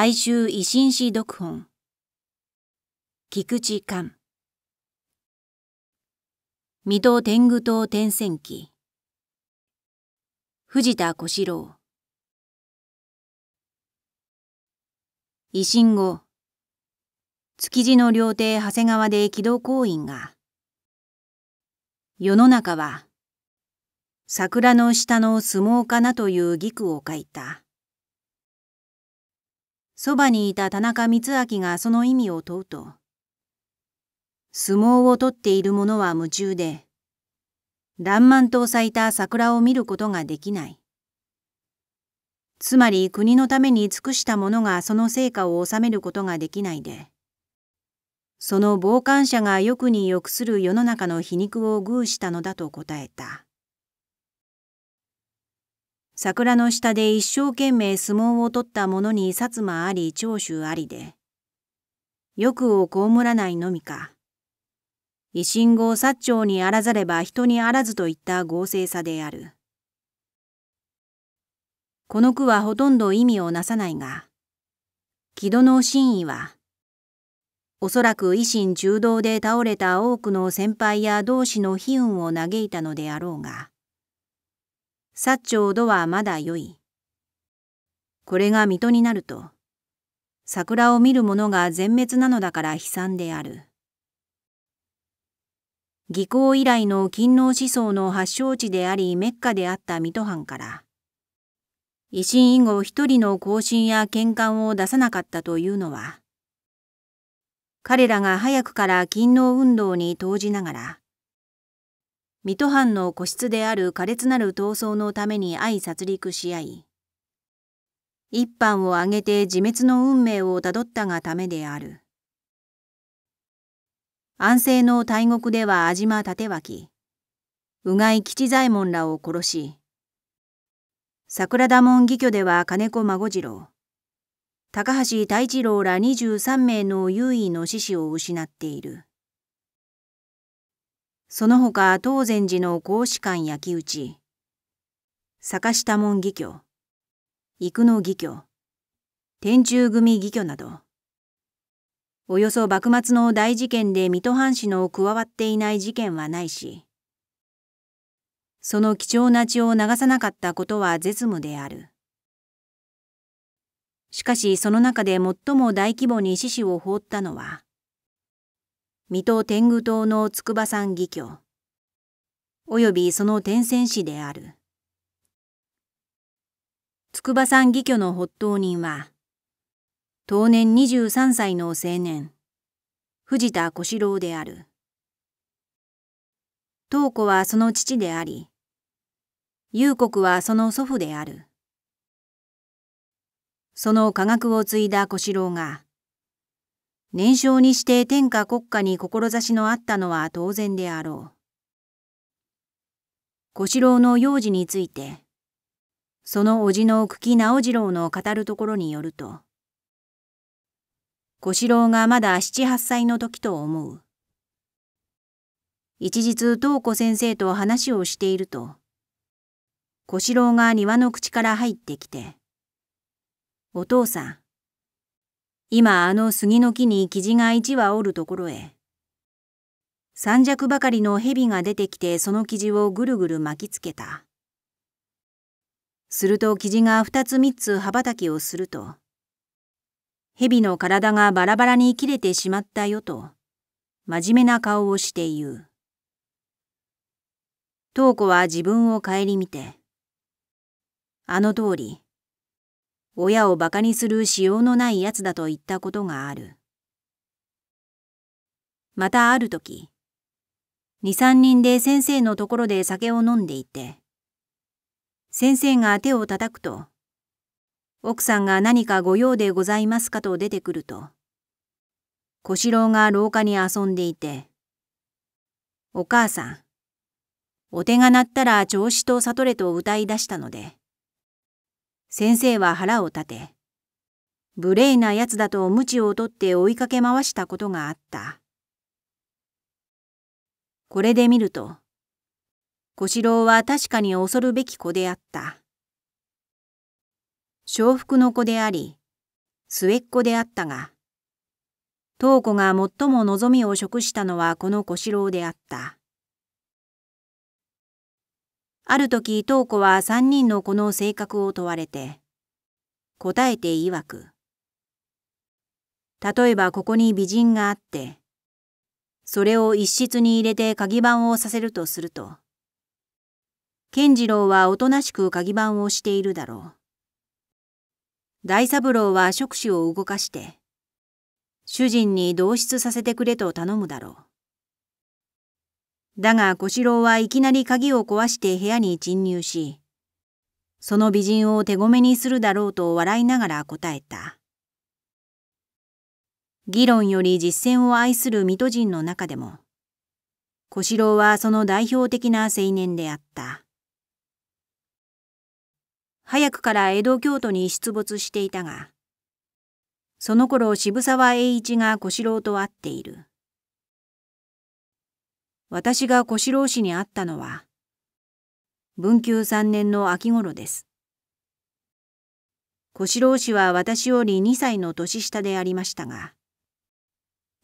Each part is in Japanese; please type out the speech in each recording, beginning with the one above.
大衆維新史読本菊池寛水戸天狗党転戦記藤田小四郎維新後築地の料亭長谷川で軌道行員が世の中は桜の下の相撲かなという義句を書いた。そばにいた田中光明がその意味を問うと、相撲を取っている者は夢中で、乱漫と咲いた桜を見ることができない。つまり国のために尽くした者がその成果を収めることができないで、その傍観者が欲に欲する世の中の皮肉を偶したのだと答えた。桜の下で一生懸命相撲を取った者に薩摩あり長州ありで、欲を被らないのみか。維新後薩長にあらざれば人にあらずといった合成さである。この句はほとんど意味をなさないが、木戸の真意は、おそらく維新中道で倒れた多くの先輩や同志の悲運を嘆いたのであろうが、薩長度はまだ良い。これが水戸になると、桜を見る者が全滅なのだから悲惨である。技巧以来の勤労思想の発祥地でありメッカであった水戸藩から、維新以後一人の行進や見官を出さなかったというのは、彼らが早くから勤労運動に投じながら、水戸藩の個室である苛烈なる闘争のために相殺戮し合い、一般を挙げて自滅の運命をたどったがためである。安政の大国では安島立脇、鵜飼吉左衛門らを殺し、桜田門義挙では金子孫次郎、高橋太一郎ら23名の優位の志士を失っている。その他当禅寺の公使館焼き討ち、坂下門義教、幾野義教、天中組義教など、およそ幕末の大事件で水戸藩士の加わっていない事件はないし、その貴重な血を流さなかったことは絶無である。しかしその中で最も大規模に死死を放ったのは、水戸天狗党の筑波山義教およびその天仙師である筑波山義教の発頭人は当年23歳の青年藤田小四郎である東子はその父であり裕国はその祖父であるその科学を継いだ小四郎が年少にして天下国家に志のあったのは当然であろう。小四郎の幼児について、その叔父の久喜直次郎の語るところによると、小四郎がまだ七八歳の時と思う。一日東子先生と話をしていると、小四郎が庭の口から入ってきて、お父さん、今あの杉の木にキジが一羽おるところへ。三尺ばかりの蛇が出てきてそのキジをぐるぐる巻きつけた。するとキジが二つ三つ羽ばたきをすると、蛇の体がバラバラに切れてしまったよと、真面目な顔をして言う。瞳子は自分を顧みて、あの通り、親を馬鹿にするしようのない奴だと言ったことがある。またある時、二三人で先生のところで酒を飲んでいて、先生が手を叩くと、奥さんが何かご用でございますかと出てくると、小四郎が廊下に遊んでいて、お母さん、お手が鳴ったら調子と悟れと歌い出したので、先生は腹を立て、無礼な奴だと無知を取って追いかけ回したことがあった。これで見ると、小四郎は確かに恐るべき子であった。小福の子であり、末っ子であったが、東子が最も望みを食したのはこの小四郎であった。ある時東子は3人のこの性格を問われて答えて曰く例えばここに美人があってそれを一室に入れて鍵盤をさせるとすると健次郎はおとなしく鍵盤をしているだろう大三郎は触手を動かして主人に同室させてくれと頼むだろうだが小四郎はいきなり鍵を壊して部屋に侵入し、その美人を手ごめにするだろうと笑いながら答えた。議論より実践を愛する水戸人の中でも、小四郎はその代表的な青年であった。早くから江戸京都に出没していたが、その頃渋沢栄一が小四郎と会っている。私が小四郎氏に会ったのは、文久三年の秋頃です。小四郎氏は私より二歳の年下でありましたが、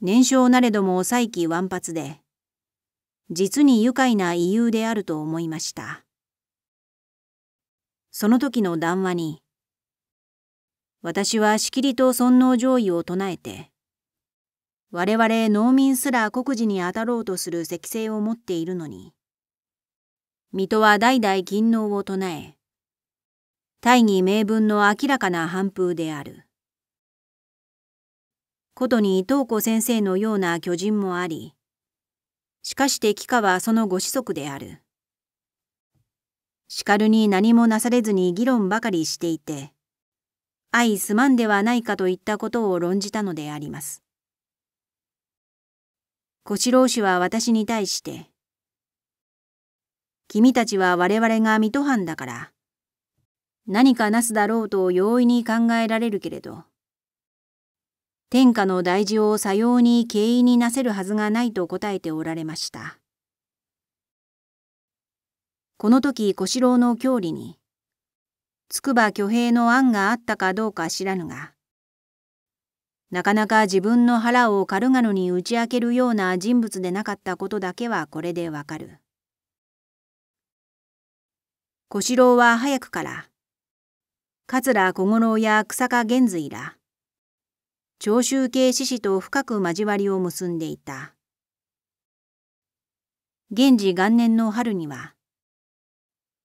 年少なれども再起わんぱつで、実に愉快な異友であると思いました。その時の談話に、私はしきりと尊皇攘夷を唱えて、我々農民すら国事に当たろうとする積性を持っているのに、水戸は代々勤能を唱え、大義名分の明らかな反風である。ことに伊藤子先生のような巨人もあり、しかして帰下はそのご子息である。しかるに何もなされずに議論ばかりしていて、愛すまんではないかといったことを論じたのであります。小四郎氏は私に対して、君たちは我々が水戸藩だから、何かなすだろうと容易に考えられるけれど、天下の大事をさように敬意になせるはずがないと答えておられました。この時小四郎の郷里に、筑波挙兵の案があったかどうか知らぬが、なかなか自分の腹を軽々に打ち明けるような人物でなかったことだけはこれでわかる。小四郎は早くから、桂小五郎や草加玄瑞ら、長州系志士と深く交わりを結んでいた。源氏元年の春には、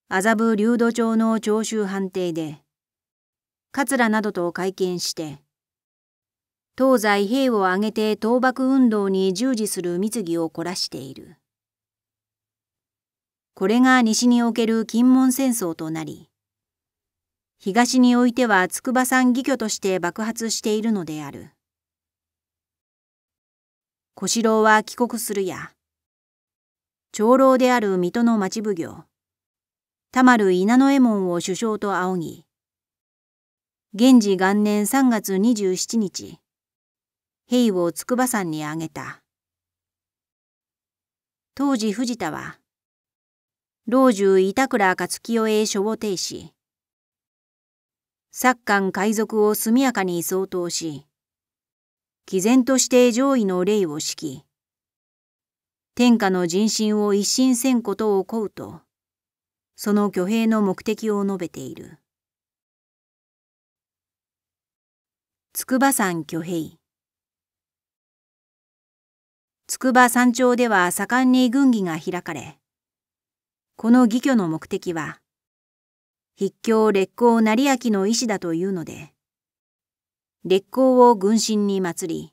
麻布流土町の長州藩邸で、桂などと会見して、東西兵を挙げて倒幕運動に従事する密議を凝らしている。これが西における金門戦争となり、東においては筑波山義挙として爆発しているのである。小四郎は帰国するや、長老である水戸の町奉行、田丸稲右衛門を首相と仰ぎ、源氏元年3月27日、兵を筑波山にあげた。当時藤田は、老中板倉勝清へ書を呈し、作官海賊を速やかに相当し、毅然として上位の礼を敷き、天下の人心を一新せんことを請うと、その挙兵の目的を述べている。筑波山挙兵筑波山頂では盛んに軍議が開かれ、この義挙の目的は、筆教烈公成明の意志だというので、烈公を軍神に祭り、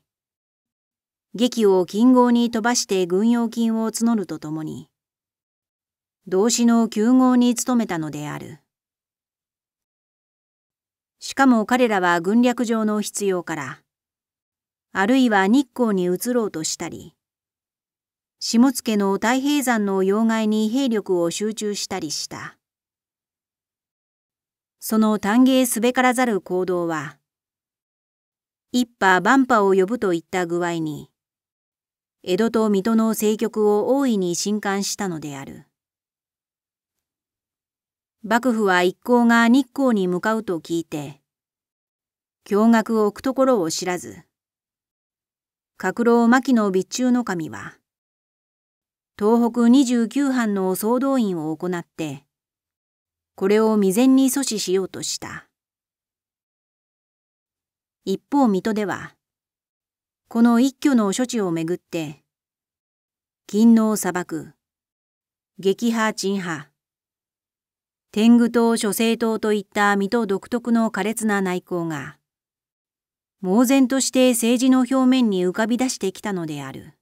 劇を金剛に飛ばして軍用金を募るとともに、動詞の旧号に努めたのである。しかも彼らは軍略上の必要から、あるいは日光に移ろうとしたり、下野の太平山の要害に兵力を集中したりした。その歓迎すべからざる行動は、一波万波を呼ぶといった具合に、江戸と水戸の政局を大いに震撼したのである。幕府は一行が日光に向かうと聞いて、驚愕を置くところを知らず、角楼牧野備中守は、東北29班の総動員を行って、これを未然に阻止しようとした。一方水戸では、この一挙の処置をめぐって、勤王砂漠、撃破鎮派、天狗党諸政党といった水戸独特の苛烈な内向が、猛然として政治の表面に浮かび出してきたのである。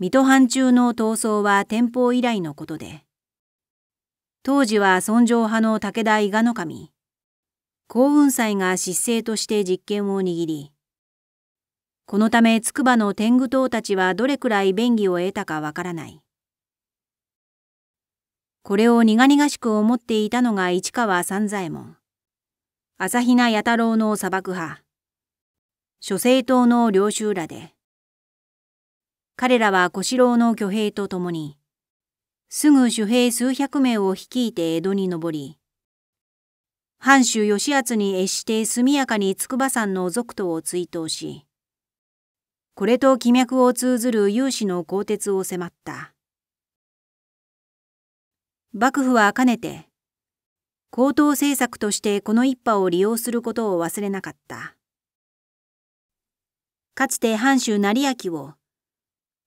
水戸藩中の闘争は天保以来のことで、当時は尊上派の武田伊賀の神、幸雲斎が失勢として実権を握り、このため筑波の天狗党たちはどれくらい便宜を得たかわからない。これを苦々しく思っていたのが市川三左衛門、朝比奈弥太郎の砂漠派、諸政党の領州らで、彼らは小四郎の挙兵とともに、すぐ守兵数百名を率いて江戸に上り、藩主吉厚に越して速やかに筑波山の族徒を追悼し、これと気脈を通ずる有志の鋼鉄を迫った。幕府はかねて、高等政策としてこの一派を利用することを忘れなかった。かつて藩主成明を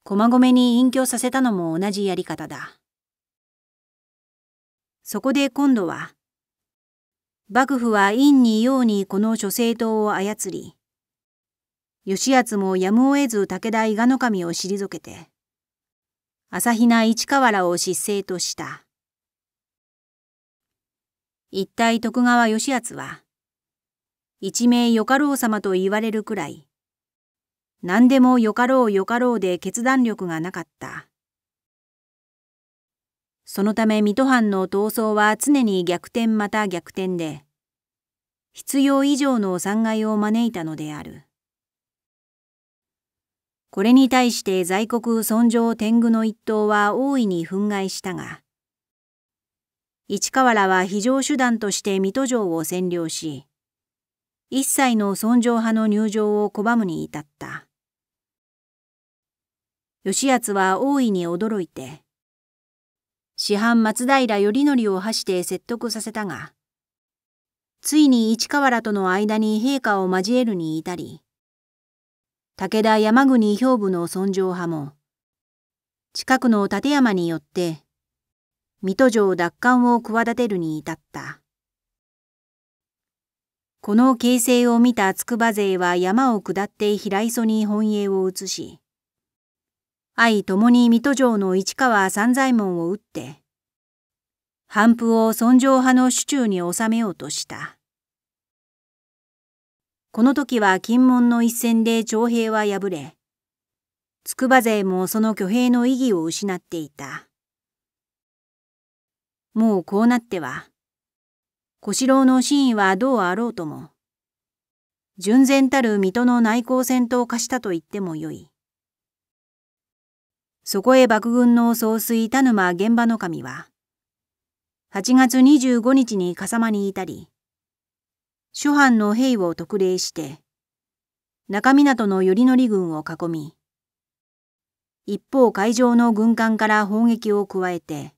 駒込に隠居させたのも同じやり方だ。そこで今度は、幕府は陰にうにこの諸政党を操り、義敦もやむを得ず武田伊賀守を退けて、朝比奈市河原を失勢とした。一体徳川義敦は、一名よかろう様と言われるくらい、何でもよかろうよかろうで決断力がなかった。そのため水戸藩の闘争は常に逆転また逆転で、必要以上の残骸を招いたのである。これに対して在国尊上天狗の一党は大いに憤慨したが、市川らは非常手段として水戸城を占領し、一切の尊上派の入城を拒むに至った。義奴は大いに驚いて、師範松平頼則を発して説得させたが、ついに市川らとの間に陛下を交えるに至り、武田山国兵部の尊上派も、近くの立山によって、水戸城奪還を企てるに至った。この形勢を見た筑波勢は山を下って平磯に本営を移し、と共に水戸城の市川三左衛門を撃って、反布を尊上派の手中に収めようとした。この時は金門の一戦で徴兵は敗れ、筑波勢もその挙兵の意義を失っていた。もうこうなっては、小四郎の真意はどうあろうとも、純然たる水戸の内向戦と化したと言ってもよい。そこへ幕軍の総帥田沼現場の神は、8月25日に笠間に至り、諸藩の兵を特例して、中湊の頼則軍を囲み、一方海上の軍艦から砲撃を加えて、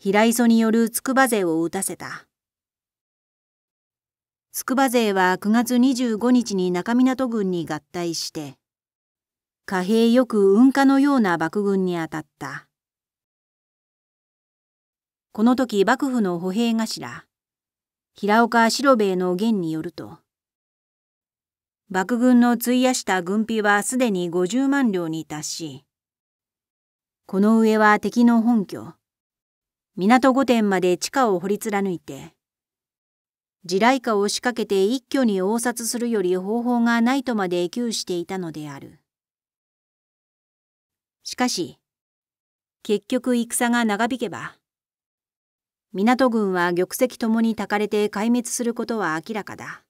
平磯による筑波勢を撃たせた。筑波勢は9月25日に中湊軍に合体して、貨幣よく運河のような幕軍にあたった。この時幕府の歩兵頭、平岡白兵衛の言によると、幕軍の費やした軍費はすでに50万両に達し、この上は敵の本拠、港御殿まで地下を掘り貫いて、地雷火を仕掛けて一挙に応殺するより方法がないとまで窮していたのである。しかし、結局戦が長引けば、港軍は玉石ともにたかれて壊滅することは明らかだ。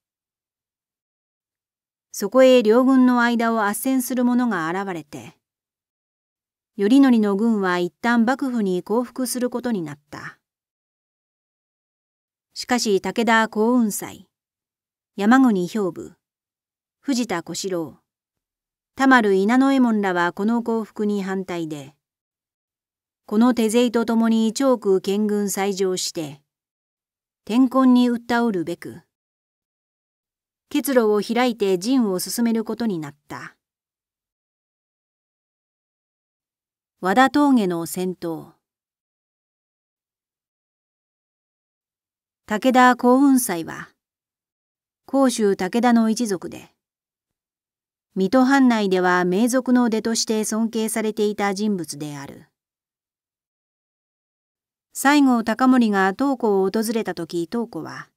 そこへ両軍の間を圧旋する者が現れて、頼則の軍は一旦幕府に降伏することになった。しかし武田幸雲斎、山国兵部、藤田小四郎、田丸稲右衛門らはこの降伏に反対で、この手勢と共に長空県軍再上して、天根に訴おるべく、結露を開いて陣を進めることになった。和田峠の戦闘武田幸雲斎は、甲州武田の一族で、水戸藩内では名族の出として尊敬されていた人物である。西郷隆盛が東湖を訪れた時東湖は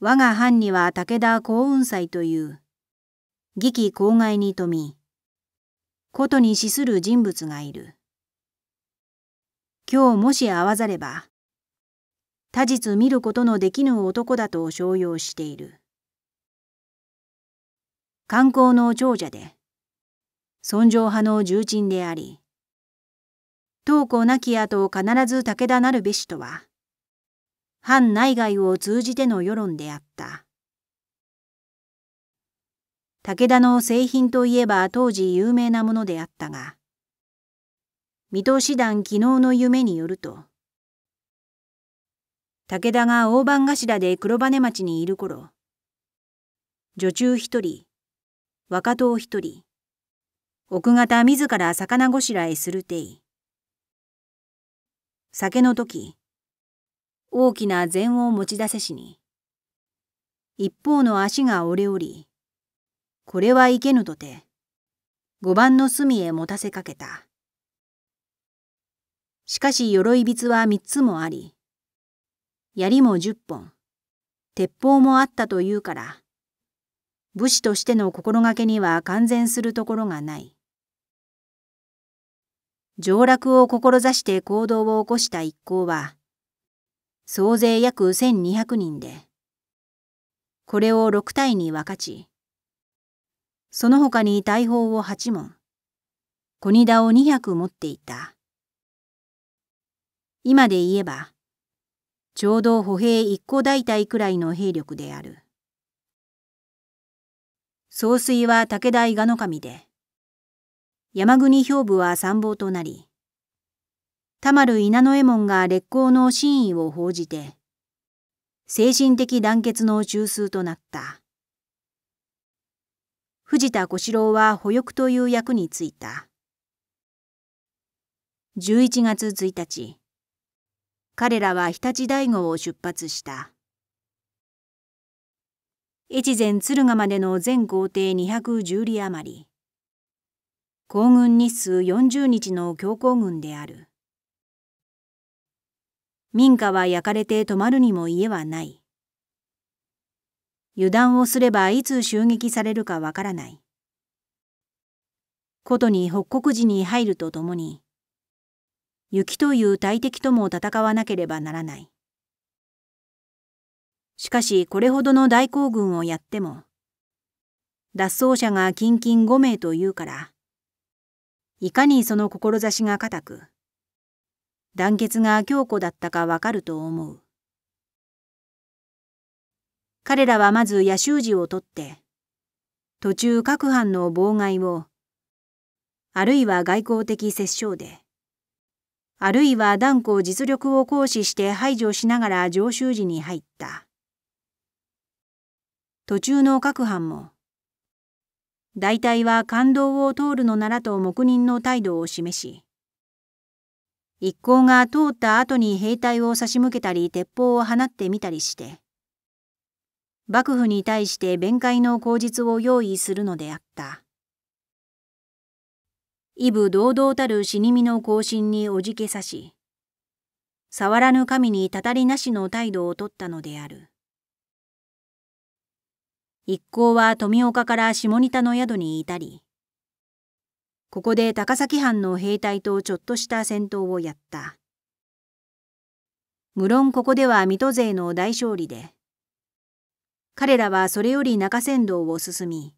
我が藩には武田幸運斎という義気公害に富みことに資する人物がいる今日もし会わざれば他日見ることのできぬ男だと称揚している観光の長者で、尊上派の重鎮であり、当校亡き後必ず武田なるべしとは、藩内外を通じての世論であった。武田の製品といえば当時有名なものであったが、水戸師団昨日の夢によると、武田が大番頭で黒羽町にいる頃、女中一人、若党一人奥方自ら魚ごしらえするてい酒の時大きな禅を持ち出せしに一方の足が折れ折りこれはいけぬとて五番の隅へ持たせかけたしかし鎧びつは三つもあり槍も十本鉄砲もあったというから武士としての心がけには完全するところがない。上洛を志して行動を起こした一行は、総勢約1200人で、これを6体に分かち、その他に大砲を8門、小田を200持っていた。今で言えば、ちょうど歩兵一個大隊くらいの兵力である。総帥は武田伊賀守で、山国兵部は参謀となり、田丸稲右衛門が烈光の真意を報じて、精神的団結の中枢となった。藤田小四郎は保育という役に就いた。11月1日、彼らは日立大悟を出発した。越前敦賀までの全行程210里余り行軍日数40日の強行軍である民家は焼かれて泊まるにも家はない油断をすればいつ襲撃されるかわからないことに北国寺に入るとともに雪という大敵とも戦わなければならないしかしこれほどの大行軍をやっても、脱走者が近々5名というから、いかにその志が固く、団結が強固だったかわかると思う。彼らはまず野州時を取って、途中各藩の妨害を、あるいは外交的折衝で、あるいは断固実力を行使して排除しながら上州時に入った。途中の各藩も、大体は感動を通るのならと黙認の態度を示し、一行が通った後に兵隊を差し向けたり鉄砲を放ってみたりして、幕府に対して弁解の口実を用意するのであった。異部堂々たる死に身の行進におじけさし、触らぬ神にたたりなしの態度をとったのである。一行は富岡から下仁田の宿にいたり、ここで高崎藩の兵隊とちょっとした戦闘をやった。無論ここでは水戸勢の大勝利で、彼らはそれより中山道を進み、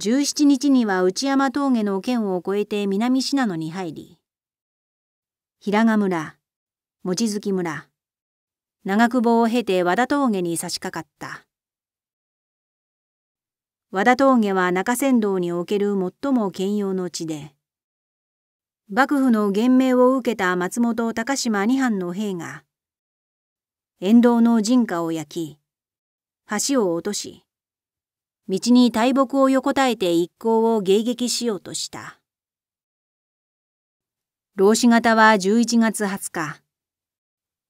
17日には内山峠の県を越えて南信濃に入り、平賀村、望月村、長久保を経て和田峠に差し掛かった。和田峠は中山道における最も兼用の地で、幕府の厳命を受けた松本高島二藩の兵が、沿道の人家を焼き、橋を落とし、道に大木を横たえて一行を迎撃しようとした。老子方は11月20日、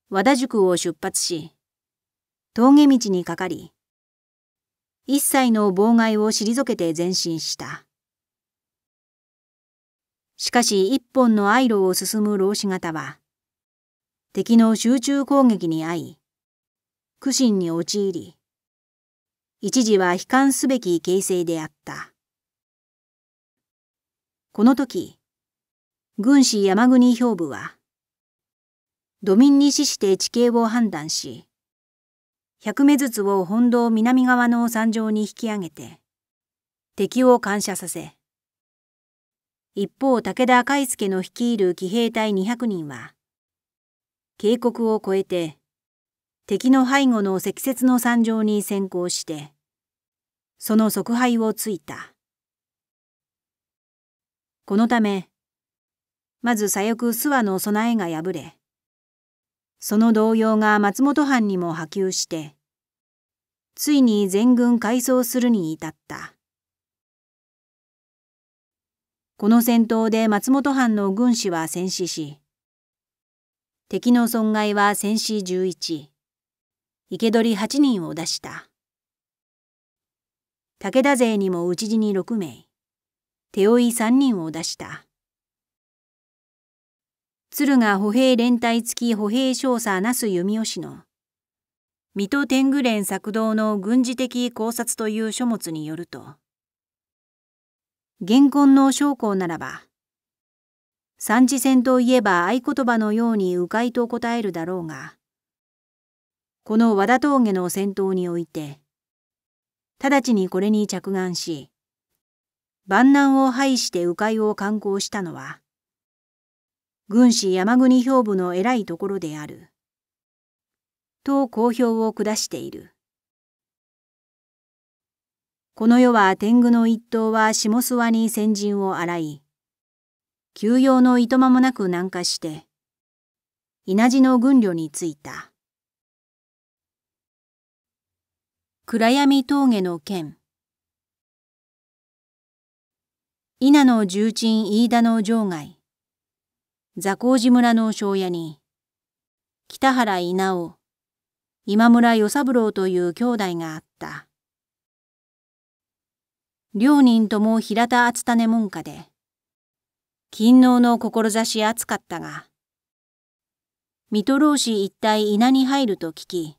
和田宿を出発し、峠道にかかり、一切の妨害を退けて前進した。しかし一本のアイロを進む老子型は、敵の集中攻撃に遭い、苦心に陥り、一時は悲観すべき形勢であった。この時、軍師山国兵部は、土民に死して地形を判断し、100目ずつを本堂南側の山上に引き上げて敵を感謝させ一方武田海助の率いる騎兵隊200人は渓谷を越えて敵の背後の積雪の山上に先行してその即敗をついたこのためまず左翼諏訪の備えが破れその動揺が松本藩にも波及してついに全軍改装するに至った。この戦闘で松本藩の軍師は戦死し、敵の損害は戦死11、生取8人を出した。武田勢にも討ち死に6名、手負い3人を出した。鶴賀歩兵連隊付き歩兵少佐那須弓吉の水戸天狗連作動の軍事的考察という書物によると現今の将校ならば三次戦といえば合言葉のように迂回と答えるだろうがこの和田峠の戦闘において直ちにこれに着眼し万難を排して迂回を敢行したのは軍師山国兵部の偉いところである。と公表を下している。この世は天狗の一党は下諏訪に先陣を洗い、休養のいとまもなく南下して、稲地の軍旅に着いた。暗闇峠の剣稲の重鎮飯田の城外、座高寺村の庄屋に、北原稲尾、今村与三郎という兄弟があった。両人とも平田厚種門下で、勤王の志厚かったが、水戸老子一体稲に入ると聞き、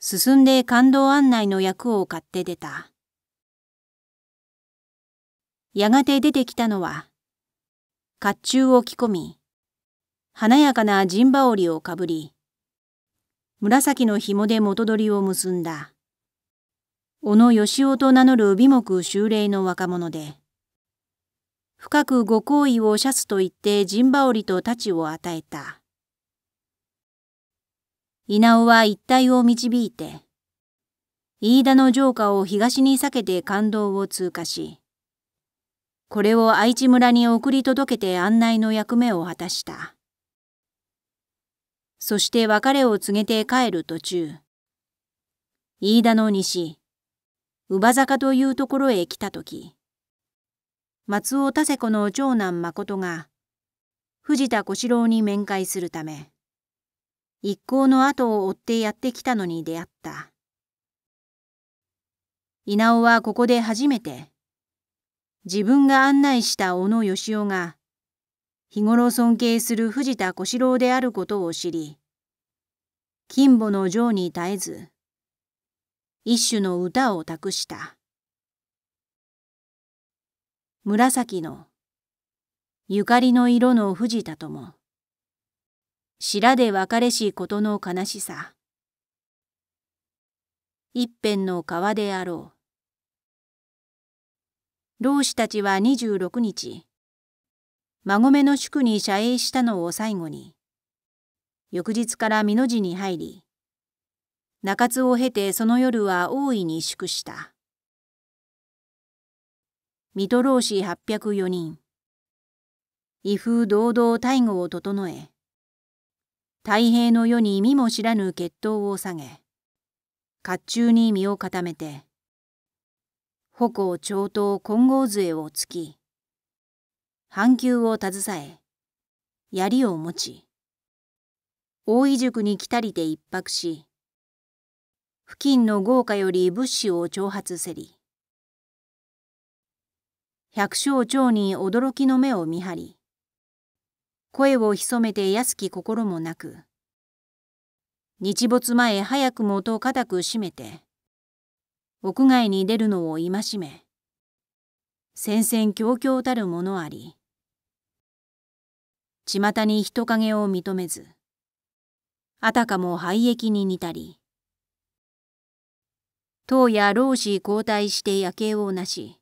進んで感動案内の役を買って出た。やがて出てきたのは、甲冑を着込み、華やかな陣羽織をかぶり、紫の紐で元取りを結んだ。小野義雄と名乗る美目修霊の若者で、深くご好意を射すと言って陣羽織と太刀を与えた。稲尾は一体を導いて、飯田の城下を東に避けて感動を通過し、これを愛知村に送り届けて案内の役目を果たした。そして別れを告げて帰る途中、飯田の西、乳母坂というところへ来たとき、松尾田瀬子の長男誠が、藤田小四郎に面会するため、一行の後を追ってやってきたのに出会った。稲尾はここで初めて、自分が案内した小野義雄が、日頃尊敬する藤田小四郎であることを知り、金母の情に絶えず、一種の歌を託した。紫の、ゆかりの色の藤田とも、白で別れしことの悲しさ。一辺の川であろう。老子たちは26日、孫込の宿に謝影したのを最後に、翌日から美濃寺に入り、中津を経てその夜は大いに祝した。水戸老子804人。威風堂々大語を整え、太平の世に身も知らぬ血統を下げ、甲冑に身を固めて、矛長刀金剛杖を突き、半球を携え、槍を持ち、大井宿に来たりて一泊し、付近の豪華より物資を挑発せり、百姓町に驚きの目を見張り、声を潜めて安き心もなく、日没前早くもと固く閉めて、屋外に出るのを戒め、戦々恐々たるものあり、巷に人影を認めずあたかも廃液に似たり党や老子交代して夜景をなし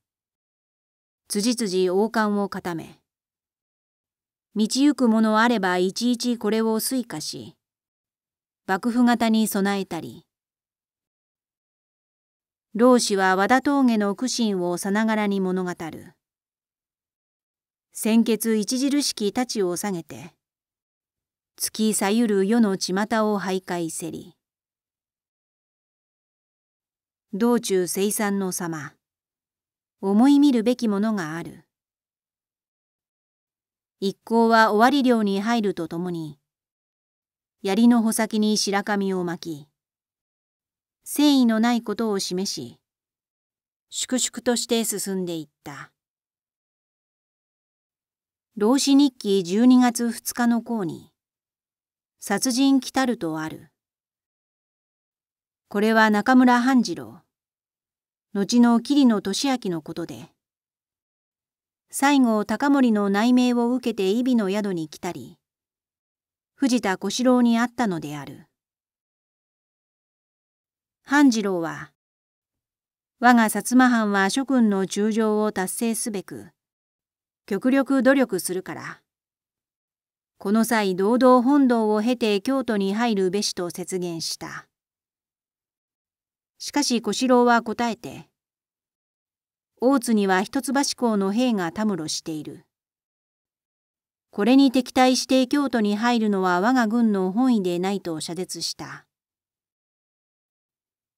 辻々王冠を固め道行く者あればいちいちこれを推化し幕府型に備えたり老子は和田峠の苦心をさながらに物語る。鮮血著しき太刀を下げて月さゆる世の巷を徘徊せり道中生産の様思い見るべきものがある一行は尾張寮に入るとともに槍の穂先に白髪を巻き誠意のないことを示し粛々として進んでいった。老子日記12月2日の項に、殺人来たるとある。これは中村半次郎、後の桐野俊明のことで、西郷隆盛の内命を受けて伊比の宿に来たり、藤田小四郎に会ったのである。半次郎は、我が薩摩藩は諸君の中将を達成すべく、極力努力するから。この際堂々本堂を経て京都に入るべしと説言した。しかし小四郎は答えて、大津には一橋港の兵がたむろしている。これに敵対して京都に入るのは我が軍の本意でないと謝絶した。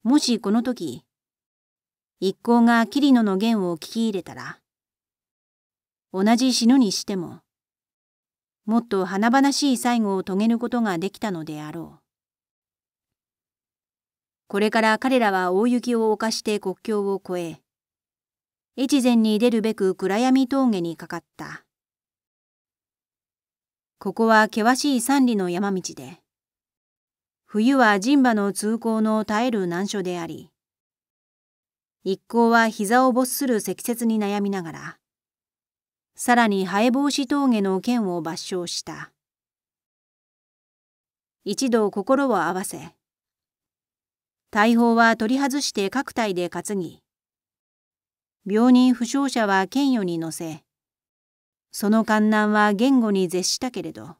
もしこの時、一行が桐野の言を聞き入れたら、同じ死ぬにしても、もっと華々しい最後を遂げることができたのであろう。これから彼らは大雪を犯して国境を越え、越前に出るべく暗闇峠にかかった。ここは険しい三里の山道で、冬は人馬の通行の絶える難所であり、一行は膝を没する積雪に悩みながら、さらにハエ防止峠の剣を抜傷した一度心を合わせ大砲は取り外して各体で担ぎ病人負傷者は剣与に乗せその観覧は言語に絶したけれど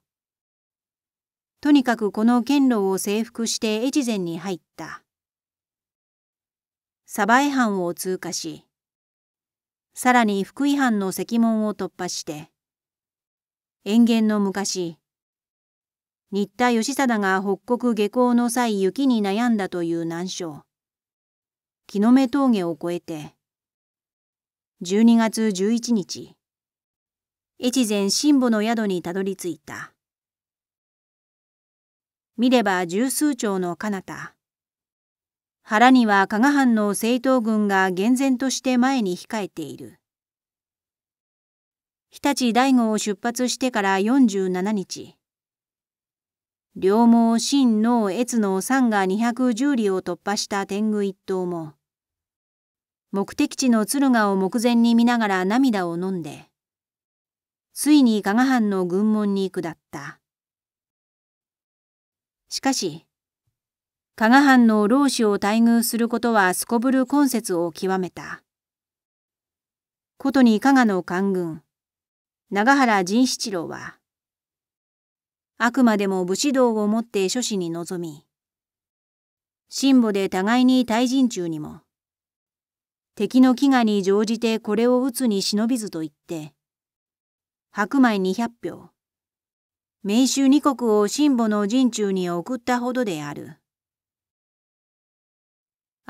とにかくこの剣路を征服して越前に入った鯖江藩を通過しさらに福井藩の石門を突破して延元の昔新田義貞が北国下校の際雪に悩んだという難所木の目峠を越えて12月11日越前新保の宿にたどり着いた見れば十数丁の彼方腹には加賀藩の政党軍が厳然として前に控えている日立大悟を出発してから47日両毛新農越の山が210里を突破した天狗一党も目的地の敦賀を目前に見ながら涙を飲んでついに加賀藩の軍門に下ったしかし加賀藩の老子を待遇することはすこぶる根節を極めた。ことに加賀の官軍、長原仁七郎は、あくまでも武士道をもって諸子に臨み、辛抱で互いに対人中にも、敵の飢餓に乗じてこれを打つに忍びずと言って、白米200票、明衆二国を辛抱の陣中に送ったほどである。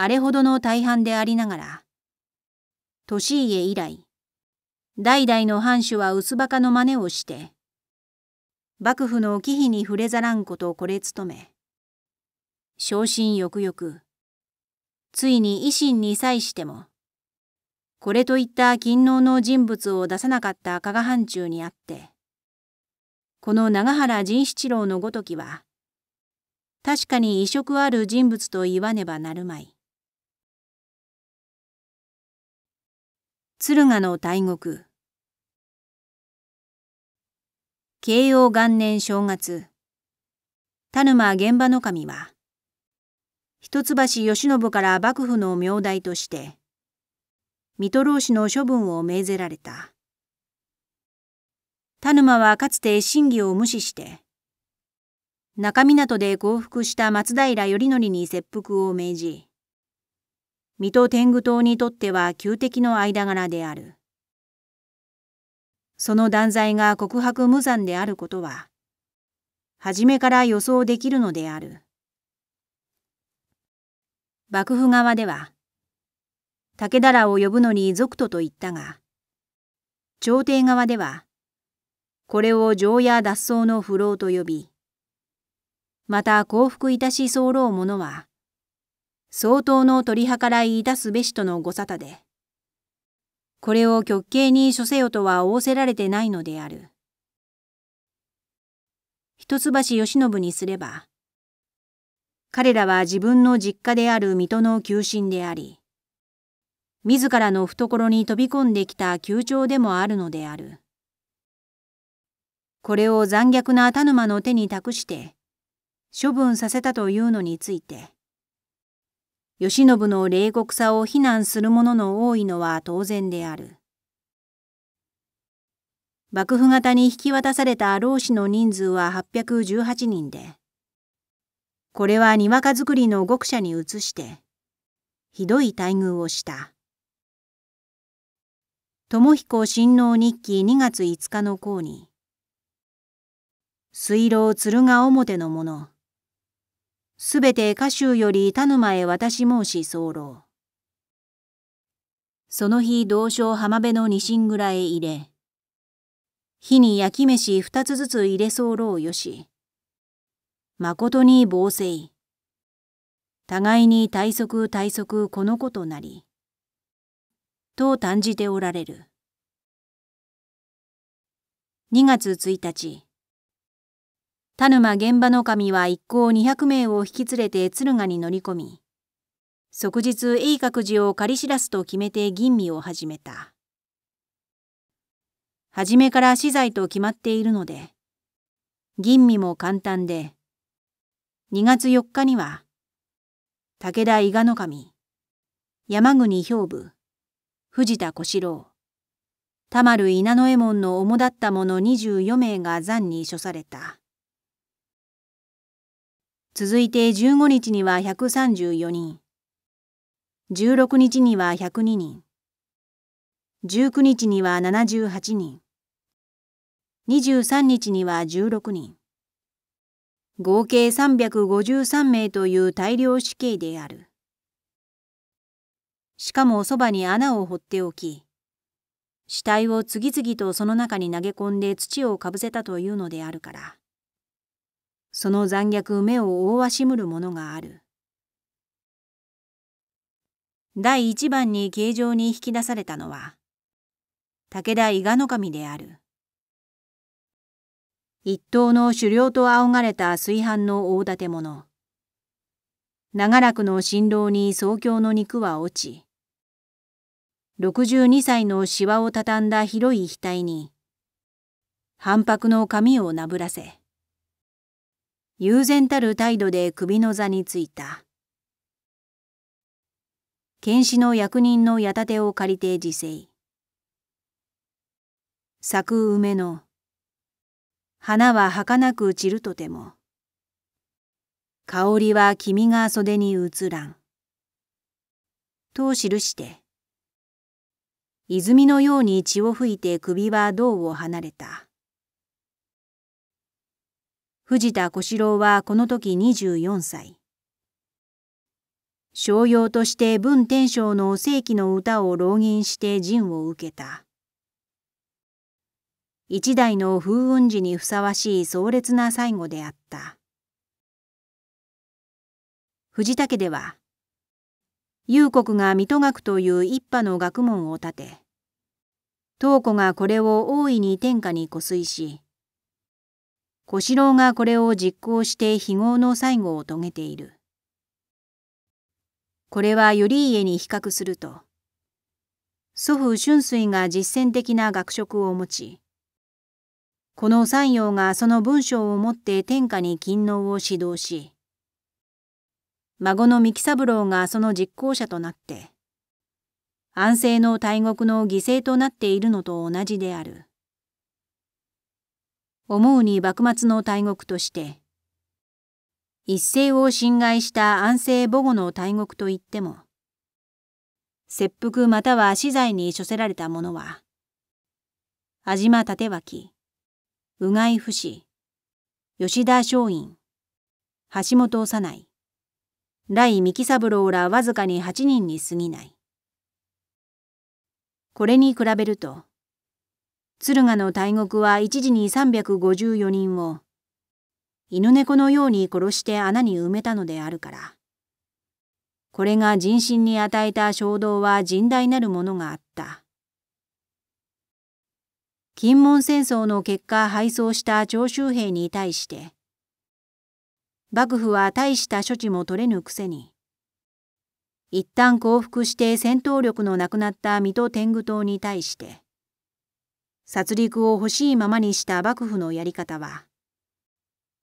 あれほどの大半でありながら、年家以来、代々の藩主は薄馬鹿の真似をして、幕府の忌避に触れざらんことをこれ務め、昇進よくよく、ついに維新に際しても、これといった勤労の人物を出さなかった加賀藩中にあって、この長原仁七郎のごときは、確かに異色ある人物と言わねばなるまい。敦賀の大獄慶応元年正月田沼現場の神は一橋慶喜から幕府の名代として水戸老子の処分を命ぜられた田沼はかつて真偽を無視して中港で降伏した松平頼則に切腹を命じ水戸天狗党にとっては旧敵の間柄である。その断罪が告白無残であることは、初めから予想できるのである。幕府側では、武田らを呼ぶのに族徒と言ったが、朝廷側では、これを城や脱走の不老と呼び、また降伏いたし候者は、相当の取り計らい出すべしとのご沙汰で、これを極刑に処せよとは仰せられてないのである。一橋慶喜にすれば、彼らは自分の実家である水戸の旧臣であり、自らの懐に飛び込んできた旧長でもあるのである。これを残虐な田沼の手に託して、処分させたというのについて、慶喜の冷酷さを非難する者の多いのは当然である。幕府型に引き渡された老子の人数は818人で、これはにわか作りの獄舎に移して、ひどい待遇をした。友彦親王日記2月5日の項に、水牢鶴ヶ表の者、すべて歌集より田沼へ私申し候。その日同省浜辺の西ん蔵へ入れ。火に焼き飯二つずつ入れ候よし。誠に防災。互いに対側対側このことなり。と断じておられる。2月1日。田沼現場の神は一行200名を引き連れて敦賀に乗り込み、即日鋭覚寺を借り知らすと決めて吟味を始めた。初めから資材と決まっているので、吟味も簡単で、2月4日には、武田伊賀の神、山国兵部、藤田小四郎、田丸稲右衛門の主だった者24名が残に処された。続いて15日には134人。16日には102人。19日には78人。23日には16人。合計353名という大量死刑である。しかもそばに穴を掘っておき、死体を次々とその中に投げ込んで土をかぶせたというのであるから。その残虐目を覆わしむるものがある第一番に形状に引き出されたのは武田伊賀守である一刀の狩猟と仰がれた炊飯の大建物長らくの辛労に宗教の肉は落ち62歳のしわをたたんだ広い額に、反白の髪をなぶらせ、悠然たる態度で首の座についた。剣士の役人の矢立てを借りて自生。咲く梅の花は儚く散るとても香りは君が袖に移らん。と記して泉のように血を吹いて首は胴を離れた。藤田小四郎はこの時24歳。商用として文天章の正規の歌を浪人して陣を受けた。一代の風雲時にふさわしい壮烈な最後であった。藤田家では、裕国が水戸学という一派の学問を立て、東子がこれを大いに天下に湖水し、小四郎がこれを実行して非業の最後を遂げている。これは頼家に比較すると、祖父春水が実践的な学職を持ち、この三葉がその文章を持って天下に勤王を指導し、孫の三木三郎がその実行者となって、安政の大国の犠牲となっているのと同じである。思うに幕末の大国として一世を侵害した安政母語の大国といっても切腹または死罪に処せられた者は安島立脇うがい不死吉田松陰橋本幼い。来三木三郎らわずかに8人に過ぎないこれに比べると敦賀の大獄は一時に354人を、犬猫のように殺して穴に埋めたのであるから。これが人心に与えた衝動は甚大なるものがあった。金門戦争の結果敗走した長州兵に対して、幕府は大した処置も取れぬくせに、一旦降伏して戦闘力のなくなった水戸天狗党に対して、殺戮を欲しいままにした幕府のやり方は、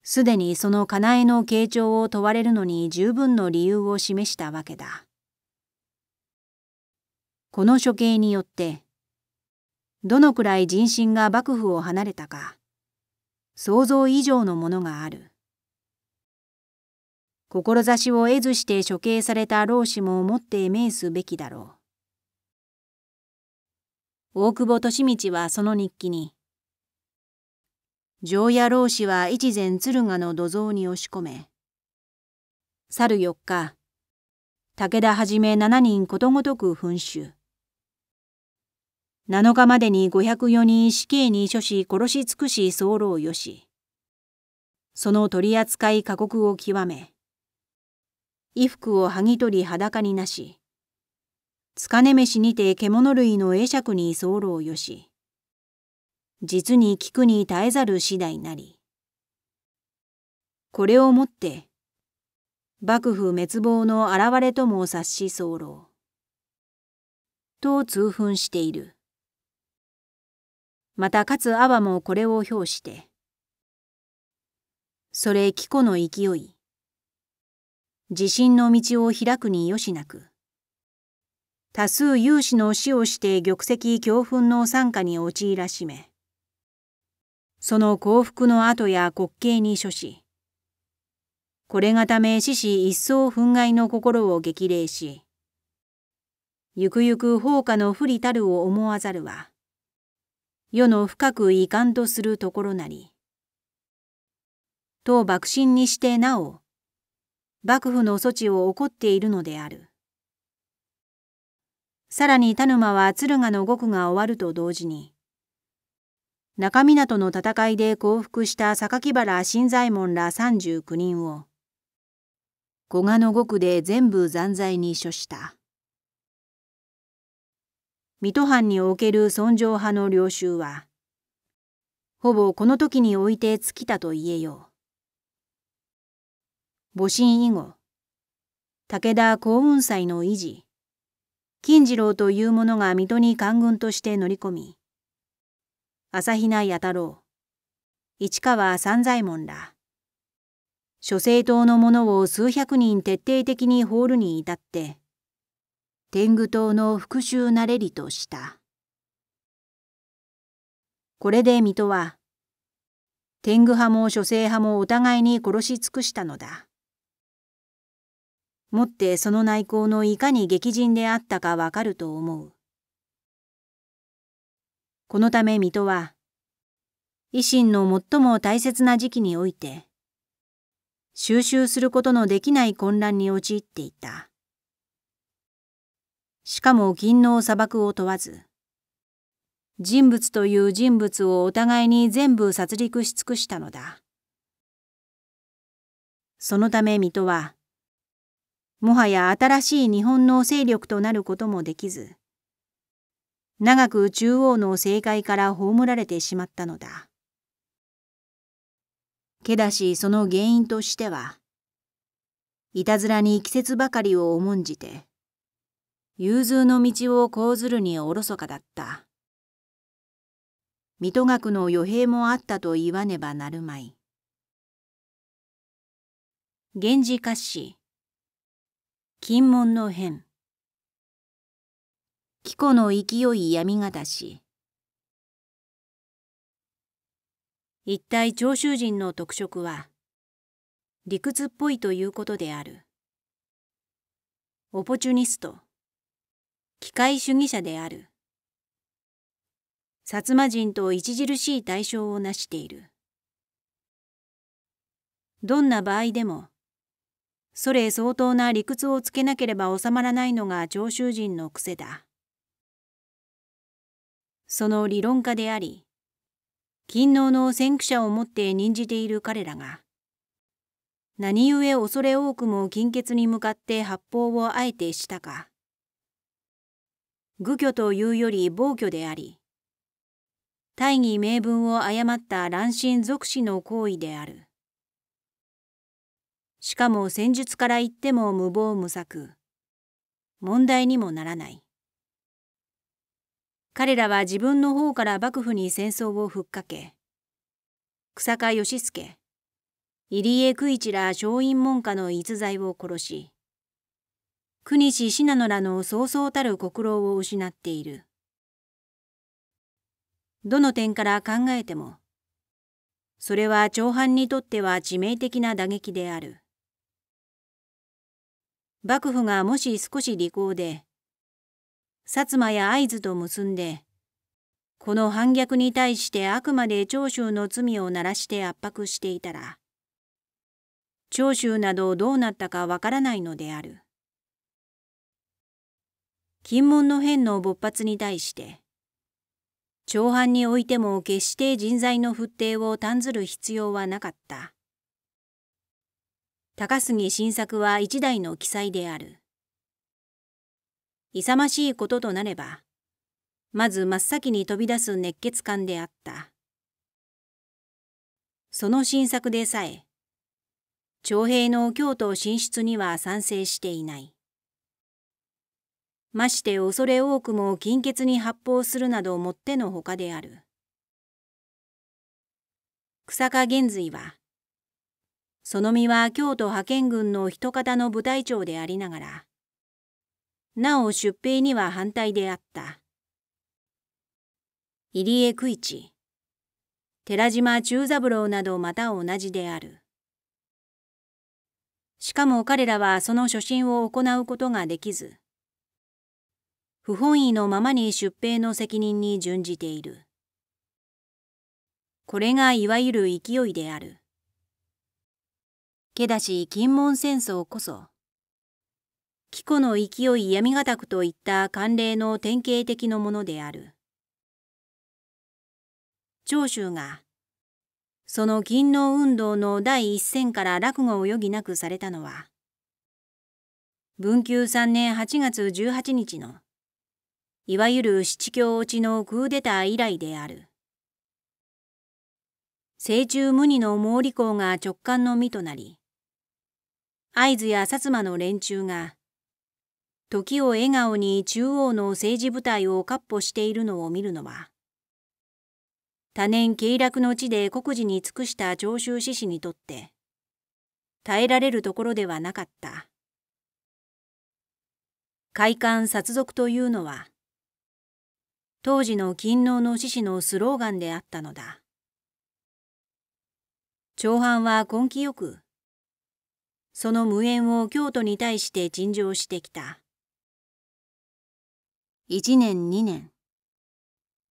すでにその家内の傾聴を問われるのに十分の理由を示したわけだ。この処刑によって、どのくらい人心が幕府を離れたか、想像以上のものがある。志を得ずして処刑された老子ももって命すべきだろう。大久保利通はその日記に「常夜老子は一前敦賀の土蔵に押し込め去る4日武田はじめ7人ことごとく噴囚7日までに504人死刑に処し殺し尽くし候よしその取り扱い過酷を極め衣服を剥ぎ取り裸になしつかね飯にて獣類の会釈に候をよし。実に聞くに耐えざる次第なり。これをもって、幕府滅亡の現れとも察し候。と痛憤している。また勝阿波もこれを表して。それ、紀子の勢い。地震の道を開くによしなく。多数有志の死をして玉石恐憤の惨禍に陥らしめ、その幸福の跡や滑稽に処し、これがため獅子一層憤慨の心を激励し、ゆくゆく放火の不利たるを思わざるは、世の深く遺憾とするところなり、と幕臣にしてなお、幕府の措置を起こっているのである。さらに田沼は敦賀の五区が終わると同時に、中港の戦いで降伏した榊原新左衛門ら39人を、古賀の五区で全部残罪に処した。水戸藩における尊上派の領収は、ほぼこの時において尽きたと言えよう。戊辰以後、武田幸雲斎の維持、金次郎という者が水戸に官軍として乗り込み、朝比奈弥太郎、市川三左衛門ら、諸政党の者を数百人徹底的にホールに至って、天狗党の復讐なれりとした。これで水戸は、天狗派も諸政派もお互いに殺し尽くしたのだ。もってその内向のいかに激甚であったかわかると思う。このため水戸は、維新の最も大切な時期において、収集することのできない混乱に陥っていた。しかも勤の砂漠を問わず、人物という人物をお互いに全部殺戮し尽くしたのだ。そのため水戸は、もはや新しい日本の勢力となることもできず、長く中央の政界から葬られてしまったのだ。けだしその原因としては、いたずらに季節ばかりを重んじて、融通の道を講ずるにおろそかだった。水戸学の余兵もあったと言わねばなるまい。源氏歌詞金門の変紀子の勢い闇がだし一体長州人の特色は理屈っぽいということであるオポチュニスト機械主義者である薩摩人と著しい対象を成しているどんな場合でもそれ相当な理屈をつけなければ収まらないのが常習人の癖だ。その理論家であり、勤労の先駆者をもって任じている彼らが、何故恐れ多くも金欠に向かって発砲をあえてしたか。愚虚というより暴挙であり、大義名分を誤った乱心俗死の行為である。しかも戦術から言っても無謀無策。問題にもならない。彼らは自分の方から幕府に戦争をふっかけ、草加義助、入江九一ら松陰門下の逸材を殺し、国西信濃らのそうそうたる国労を失っている。どの点から考えても、それは長藩にとっては致命的な打撃である。幕府がもし少し利口で薩摩や会津と結んでこの反逆に対してあくまで長州の罪を鳴らして圧迫していたら長州などどうなったかわからないのである。金門の変の勃発に対して長藩においても決して人材の復定を担ずる必要はなかった。高杉晋作は一代の記載である。勇ましいこととなれば、まず真っ先に飛び出す熱血感であった。その新作でさえ、徴兵の京都進出には賛成していない。まして恐れ多くも金欠に発砲するなどもってのほかである。草加玄瑞は、その身は京都派遣軍の人方の部隊長でありながら、なお出兵には反対であった。入江九一、寺島忠三郎などまた同じである。しかも彼らはその初心を行うことができず、不本意のままに出兵の責任に準じている。これがいわゆる勢いである。けだし金門戦争こそ紀子の勢い闇形くといった慣例の典型的のものである長州がその勤労運動の第一線から落語を余儀なくされたのは文久3年8月18日のいわゆる七教落ちのクーデター以来である清中無二の毛利公が直感の身となり会津や薩摩の連中が、時を笑顔に中央の政治部隊を闊歩しているのを見るのは、多年経絡の地で国事に尽くした長州志士にとって、耐えられるところではなかった。快感殺族というのは、当時の勤労の志士のスローガンであったのだ。長藩は根気よく、その無縁を京都に対して陳情してきた1年2年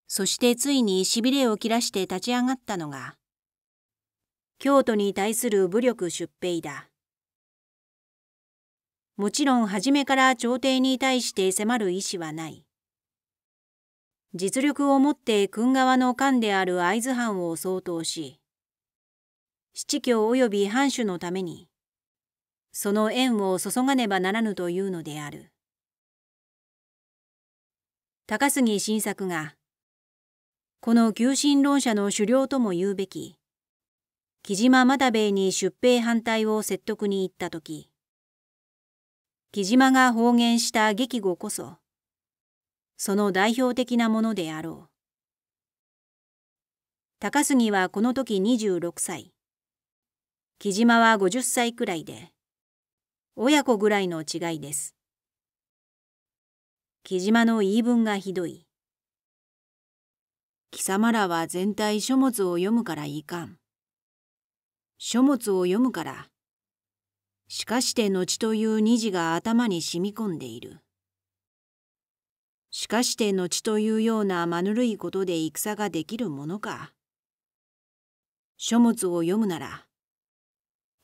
そしてついにしびれを切らして立ち上がったのが京都に対する武力出兵だもちろん初めから朝廷に対して迫る意思はない実力をもって君側の官である会津藩を総統し七教及び藩主のためにその縁を注がねばならぬというのである高杉晋作がこの求心論者の首領とも言うべき木島又兵衛に出兵反対を説得に行った時木島が方言した激語こそその代表的なものであろう高杉はこの時26歳木島は50歳くらいで親子ぐらいの違いです。木島の言い分がひどい。貴様らは全体書物を読むからいかん。書物を読むから。しかして後という二字が頭に染み込んでいる。しかして後というようなまぬるいことで戦ができるものか。書物を読むなら、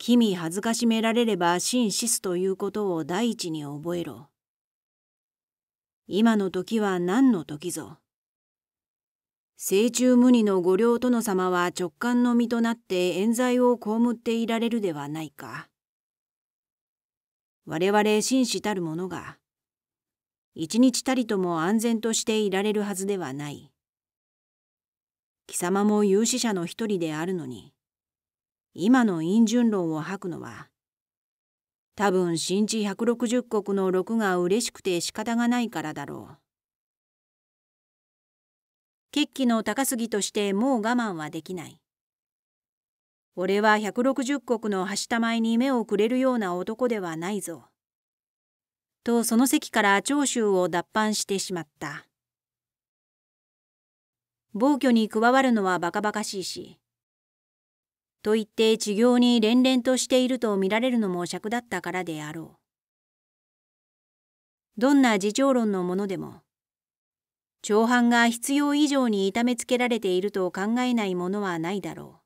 君恥ずかしめられれば真死すということを第一に覚えろ。今の時は何の時ぞ。成中無二の御両殿様は直感の身となって冤罪を被っていられるではないか。我々紳士たる者が、一日たりとも安全としていられるはずではない。貴様も有志者の一人であるのに。今の陰順論を吐くのは多分新地160国の6が嬉しくて仕方がないからだろう。決起の高すぎとしてもう我慢はできない。俺は160国の端たまえに目をくれるような男ではないぞ。とその席から長州を脱藩してしまった。暴挙に加わるのはバカバカしいし、と言って治療に連々としていると見られるのも尺だったからであろう。どんな自長論のものでも、長藩が必要以上に痛めつけられていると考えないものはないだろう。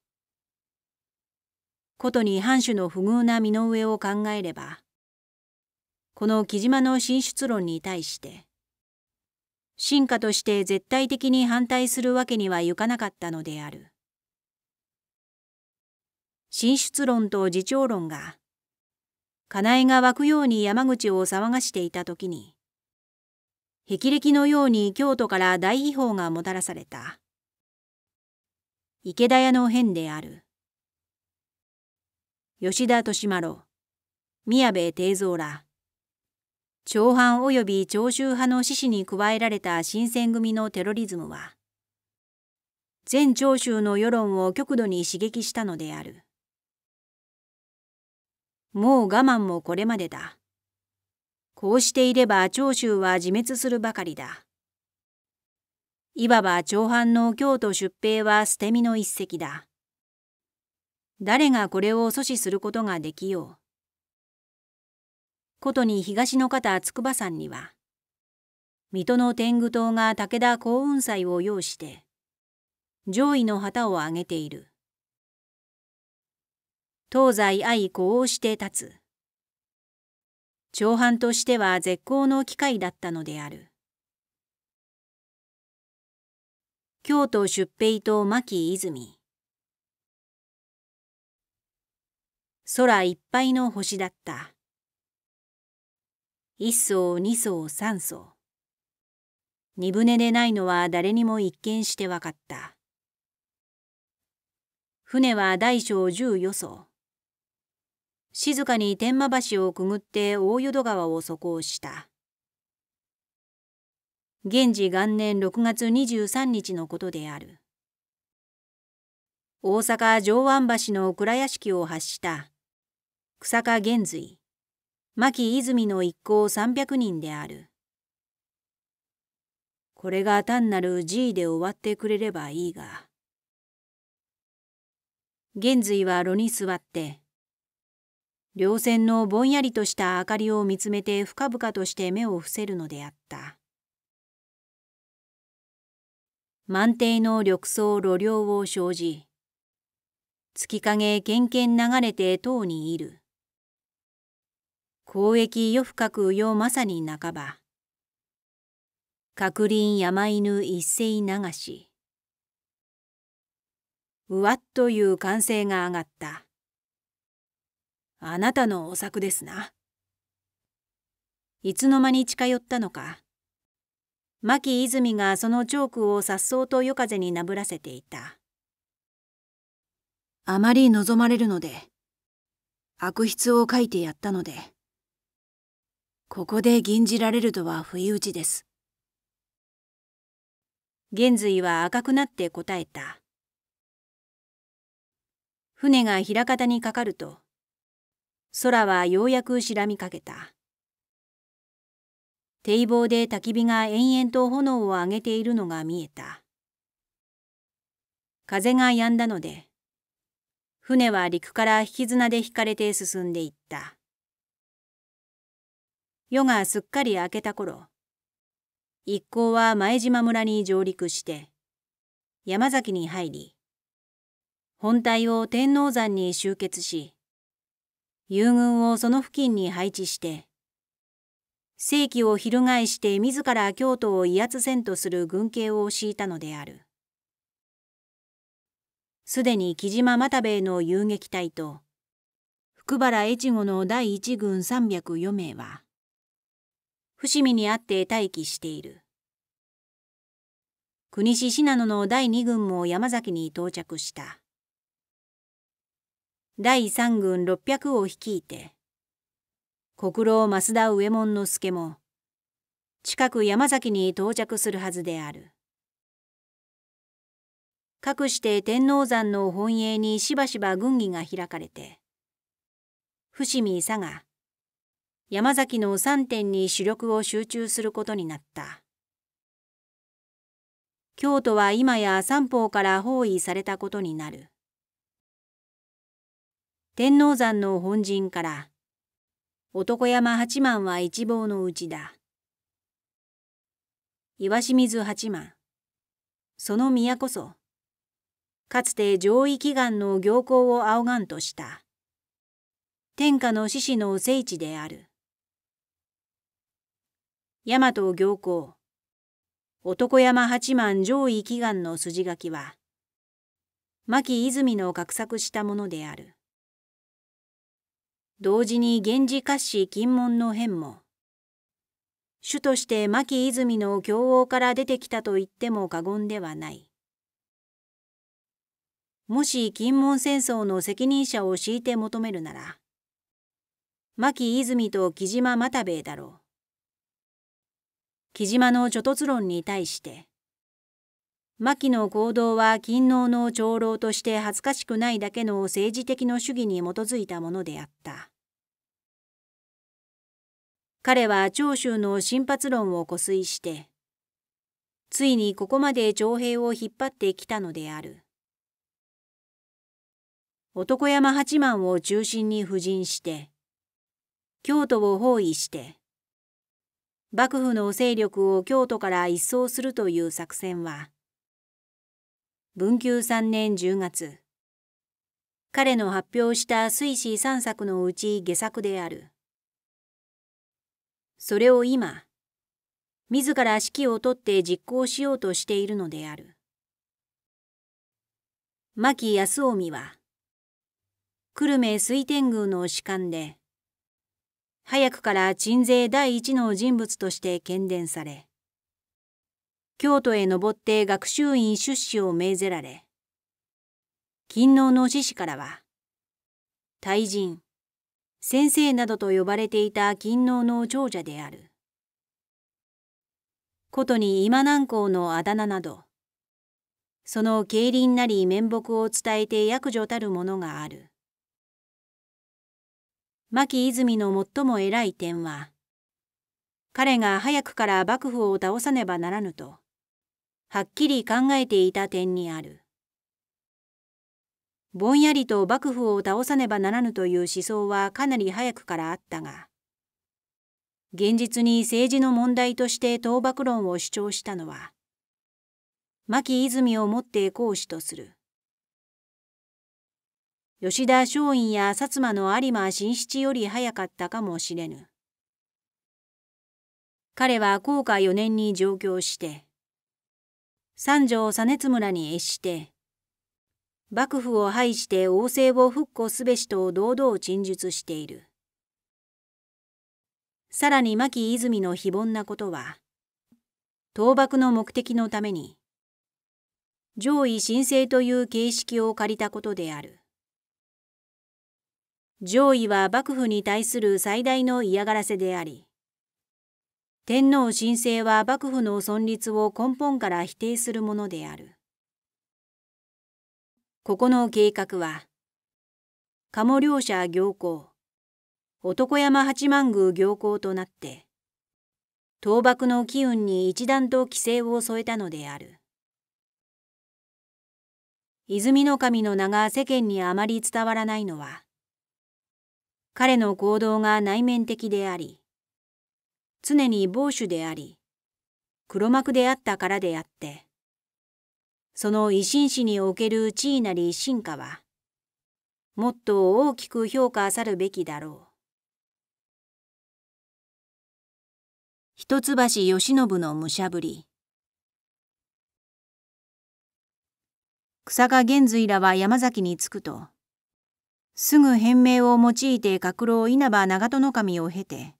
ことに藩主の不遇な身の上を考えれば、この木島の進出論に対して、進化として絶対的に反対するわけにはいかなかったのである。進出論と自重論が、金井が湧くように山口を騒がしていた時に、霹靂のように京都から大秘宝がもたらされた。池田屋の変である。吉田利麿、宮部定蔵ら、長藩及び長州派の志士に加えられた新選組のテロリズムは、全長州の世論を極度に刺激したのである。もう我慢もこれまでだ。こうしていれば長州は自滅するばかりだ。いわば長藩の京都出兵は捨て身の一石だ。誰がこれを阻止することができよう。ことに東の方筑波山には、水戸の天狗党が武田耕雲斎を擁して、上位の旗を上げている。東西愛呼応して立つ。長藩としては絶好の機会だったのである。京都出兵と牧泉。空いっぱいの星だった。一層二層三層。二船でないのは誰にも一見して分かった。船は大小十余艘。静かに天満橋をくぐって大淀川を渡航した源氏元年6月23日のことである大阪上腕橋の蔵屋敷を発した日下玄瑞牧泉の一行300人であるこれが単なる G で終わってくれればいいが玄瑞は炉に座って稜線のぼんやりとした明かりを見つめて深々として目を伏せるのであった満底の緑層路両を生じ月影けんけん流れて塔にいる交易夜深く夜まさに半ば角林山犬一斉流しうわっという歓声が上がったあなたのお作ですな。いつの間に近寄ったのか。牧泉がそのチョークを颯爽と夜風になぶらせていた。あまり望まれるので、悪筆を書いてやったので、ここで吟じられるとは不意打ちです。玄髄は赤くなって答えた。船が枚方にかかると、空はようやく白みかけた。堤防で焚き火が延々と炎を上げているのが見えた。風が止んだので、船は陸から引き綱で引かれて進んでいった。夜がすっかり明けた頃、一行は前島村に上陸して、山崎に入り、本体を天王山に集結し、遊軍をその付近に配置して正規を翻して自ら京都を威圧せんとする軍警を敷いたのであるすでに木島又兵衛の遊撃隊と福原越後の第一軍304名は伏見にあって待機している国志信濃の第二軍も山崎に到着した。第三軍600を率いて国老増田上門之助も近く山崎に到着するはずである。かくして天王山の本営にしばしば軍議が開かれて伏見佐賀山崎の3点に主力を集中することになった。京都は今や三方から包囲されたことになる。天王山の本陣から男山八幡は一望のうちだ。岩清水八幡その宮こそかつて上位祈願の行幸を仰がんとした天下の獅子の聖地である大和行幸男山八幡上位祈願の筋書きは牧泉の画策したものである。同時に源氏褐氏禁門の変も主として牧泉の凶王から出てきたと言っても過言ではないもし禁門戦争の責任者を敷いて求めるなら牧泉と木島又兵衛だろう木島の諸突論に対して牧の行動は勤王の長老として恥ずかしくないだけの政治的の主義に基づいたものであった。彼は長州の新発論を固推して、ついにここまで徴兵を引っ張ってきたのである。男山八幡を中心に布陣して、京都を包囲して、幕府の勢力を京都から一掃するという作戦は、文久3年10月彼の発表した水死3作のうち下作であるそれを今自ら指揮を取って実行しようとしているのである牧康臣は久留米水天宮の士官で早くから鎮西第一の人物として喧伝され京都へ登って学習院出資を命ぜられ、勤王の志士からは、大人、先生などと呼ばれていた勤王の長者である。ことに今南光のあだ名など、その競輪なり面目を伝えて役女たるものがある。牧泉の最も偉い点は、彼が早くから幕府を倒さねばならぬとはっきり考えていた点にあるぼんやりと幕府を倒さねばならぬという思想はかなり早くからあったが現実に政治の問題として倒幕論を主張したのは牧泉をもって講師とする吉田松陰や薩摩の有馬新七より早かったかもしれぬ彼は後悔4年に上京して三条実村に越して幕府を廃して王政を復古すべしと堂々陳述しているさらに牧泉の非凡なことは倒幕の目的のために上位申請という形式を借りたことである上位は幕府に対する最大の嫌がらせであり天皇神聖は幕府の存立を根本から否定するものである。ここの計画は、鴨両者行幸、男山八幡宮行幸となって、倒幕の機運に一段と規制を添えたのである。泉の神の名が世間にあまり伝わらないのは、彼の行動が内面的であり、常に防守であり黒幕であったからであってその維新史における地位なり進化はもっと大きく評価さるべきだろう一橋慶喜の武者ぶり草加玄瑞らは山崎に着くとすぐ変名を用いて閣老稲葉長門守を経て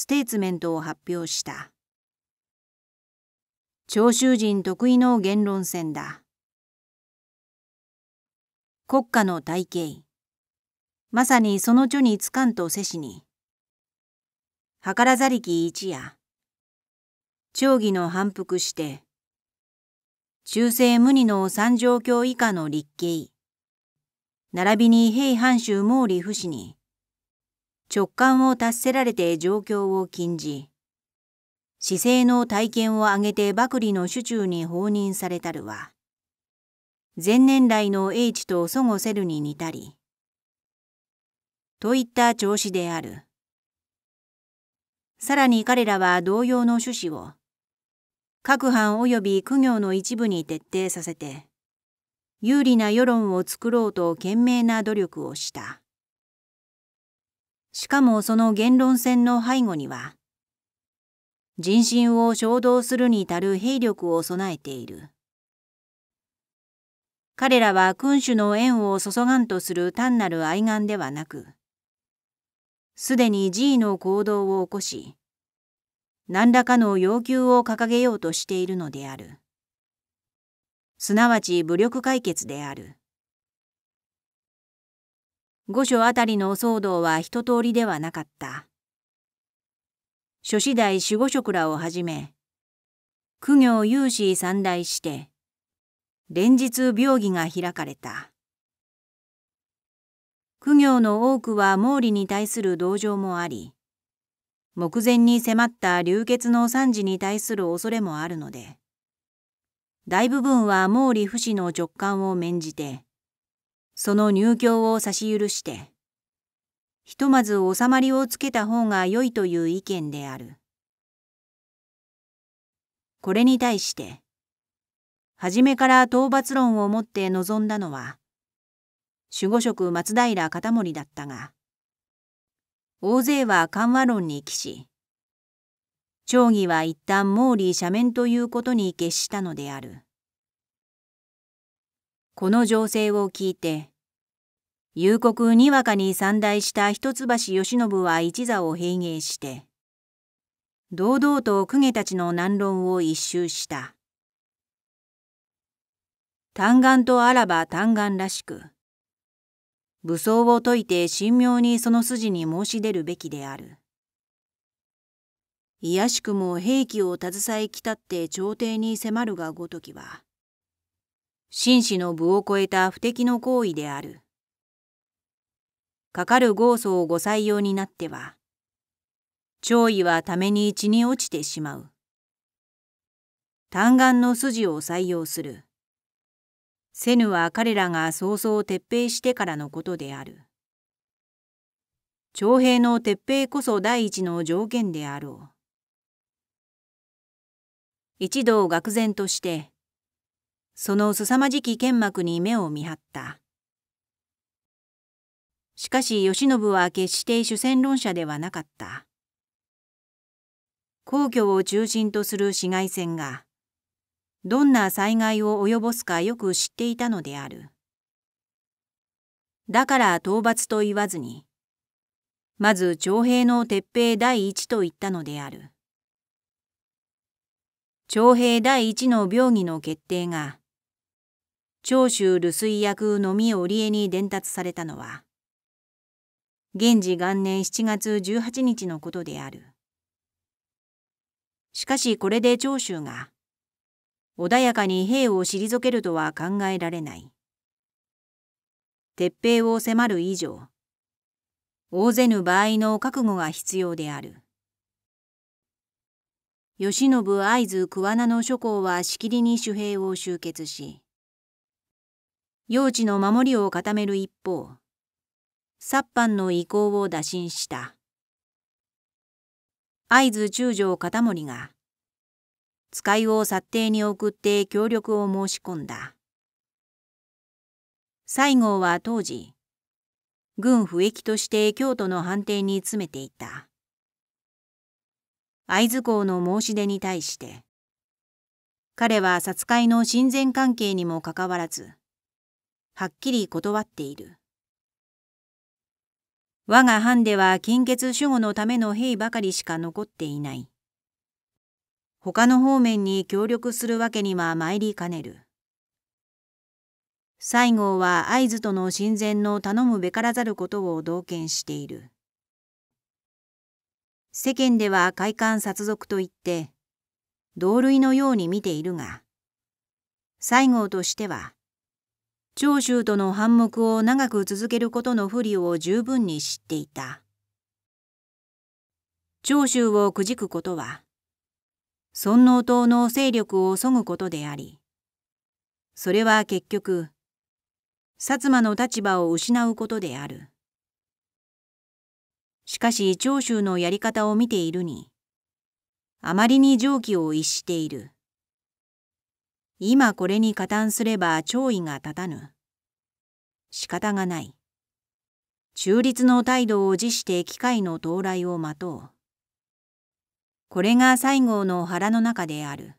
ステーツメントを発表した長州人得意の言論戦だ国家の体系まさにその著につかんとせしに図らざりき一夜長義の反復して中世無二の三条教以下の立刑並びに平藩主毛利不死に直感を達せられて状況を禁じ、姿勢の体験を挙げて幕理の手中に放任されたるは、前年来の英知と祖語せるに似たり、といった調子である。さらに彼らは同様の趣旨を、各藩及び苦行の一部に徹底させて、有利な世論を作ろうと懸命な努力をした。しかもその言論戦の背後には、人心を衝動するに足る兵力を備えている。彼らは君主の縁を注がんとする単なる愛願ではなく、すでに G の行動を起こし、何らかの要求を掲げようとしているのである。すなわち武力解決である。御所あたりのお騒動は一通りではなかった。諸次第守護職らをはじめ、苦行有志三大して、連日病議が開かれた。苦行の多くは毛利に対する同情もあり、目前に迫った流血の惨事に対する恐れもあるので、大部分は毛利不死の直感を免じて、その入居を差し許して、ひとまず収まりをつけた方が良いという意見である。これに対して、初めから討伐論を持って臨んだのは、守護職松平片森だったが、大勢は緩和論に帰し、町議は一旦毛利斜面ということに決したのである。この情勢を聞いて、夕刻にわかに散大した一橋慶喜は一座を平芸して、堂々と公家たちの難論を一周した。嘆願とあらば嘆願らしく、武装を解いて神妙にその筋に申し出るべきである。いやしくも兵器を携え来たって朝廷に迫るがごときは、紳士の部を超えた不敵の行為である。かかる豪訴をご採用になっては、弔意はために一に落ちてしまう。単眼の筋を採用する。せぬは彼らが早々撤兵してからのことである。徴兵の撤兵こそ第一の条件であろう。一同愕然として、その凄まじき剣幕に目を見張った。しかし慶喜は決して主戦論者ではなかった。皇居を中心とする市街戦が、どんな災害を及ぼすかよく知っていたのである。だから討伐と言わずに、まず徴兵の撤兵第一と言ったのである。徴兵第一の病議の決定が、長州留水役のみ織江に伝達されたのは、元治元年7月18日のことである。しかしこれで長州が、穏やかに兵を退けるとは考えられない。鉄兵を迫る以上、大勢ぬ場合の覚悟が必要である。慶喜会津桑名の諸侯はしきりに守兵を集結し、用地の守りを固める一方、殺藩の意向を打診した。会津中将片森が、使いを殺定に送って協力を申し込んだ。西郷は当時、軍不役として京都の藩邸に詰めていた。会津公の申し出に対して、彼は殺害の親善関係にもかかわらず、はっきり断っている。我が藩では近血守護のための兵ばかりしか残っていない。他の方面に協力するわけには参りかねる。西郷は合図との親善の頼むべからざることを同見している。世間では快感殺族といって、同類のように見ているが、西郷としては、長州との反目を長く続けることの不利を十分に知っていた。長州をくじくことは、尊王党の勢力を削ぐことであり、それは結局、薩摩の立場を失うことである。しかし長州のやり方を見ているに、あまりに常軌を逸している。今これに加担すれば弔意が立たぬ。仕方がない。中立の態度を辞して機会の到来を待とう。これが西郷の腹の中である。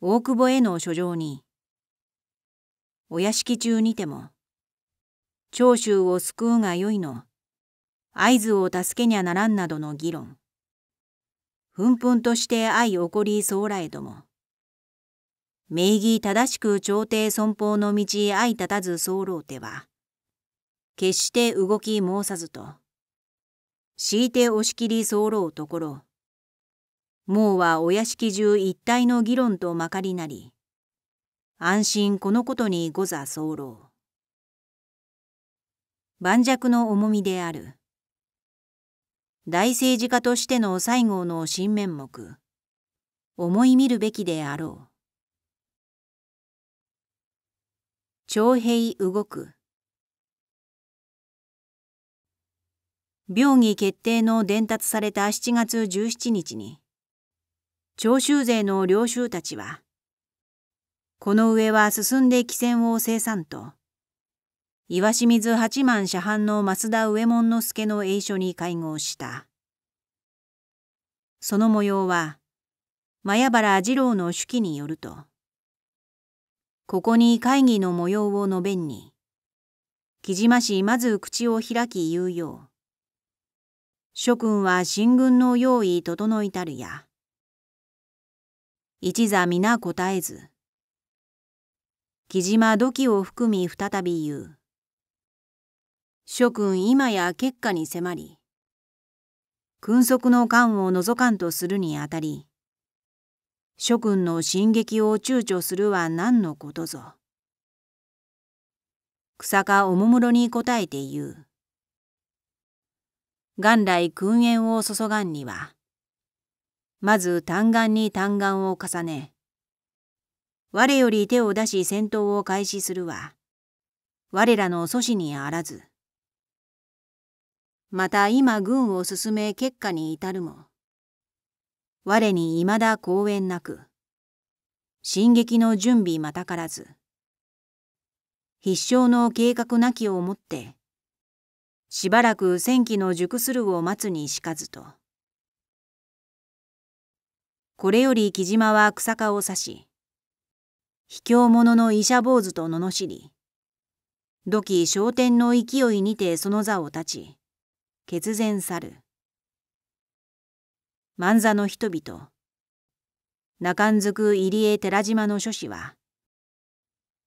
大久保への書状に、お屋敷中にても、長州を救うがよいの、合図を助けにゃならんなどの議論。ふんふんとして愛起こりそうらえども。名義正しく朝廷尊法の道相立たず候うては、決して動き申さずと、強いて押し切り候うところ、もうはお屋敷中一体の議論とまかりなり、安心このことにござ候盤石の重みである。大政治家としての西郷の新面目、思い見るべきであろう。徴兵動く病議決定の伝達された7月17日に徴収税の領収たちはこの上は進んで汽船を生産と岩清水八幡社藩の増田上門之助の栄書に会合したその模様は前原二郎の手記によるとここに会議の模様を述べんに。木島氏まず口を開き言うよう。諸君は進軍の用意整いたるや。一座皆答えず。木島土器を含み再び言う。諸君今や結果に迫り、君側の間を除かんとするにあたり、諸君の進撃を躊躇するは何のことぞ。草かおもむろに答えて言う。元来訓練を注がんには、まず単眼に単眼を重ね、我より手を出し戦闘を開始するは、我らの阻止にあらず。また今軍を進め結果に至るも、我に未だ公演なく、進撃の準備またからず、必勝の計画なきをもって、しばらく戦機の熟するを待つにしかずと。これより木島は草下を刺し、卑怯者の医者坊主と罵り、土器昇天の勢いにてその座を立ち、決然去る。万座の人々中んずく入江寺島の諸子は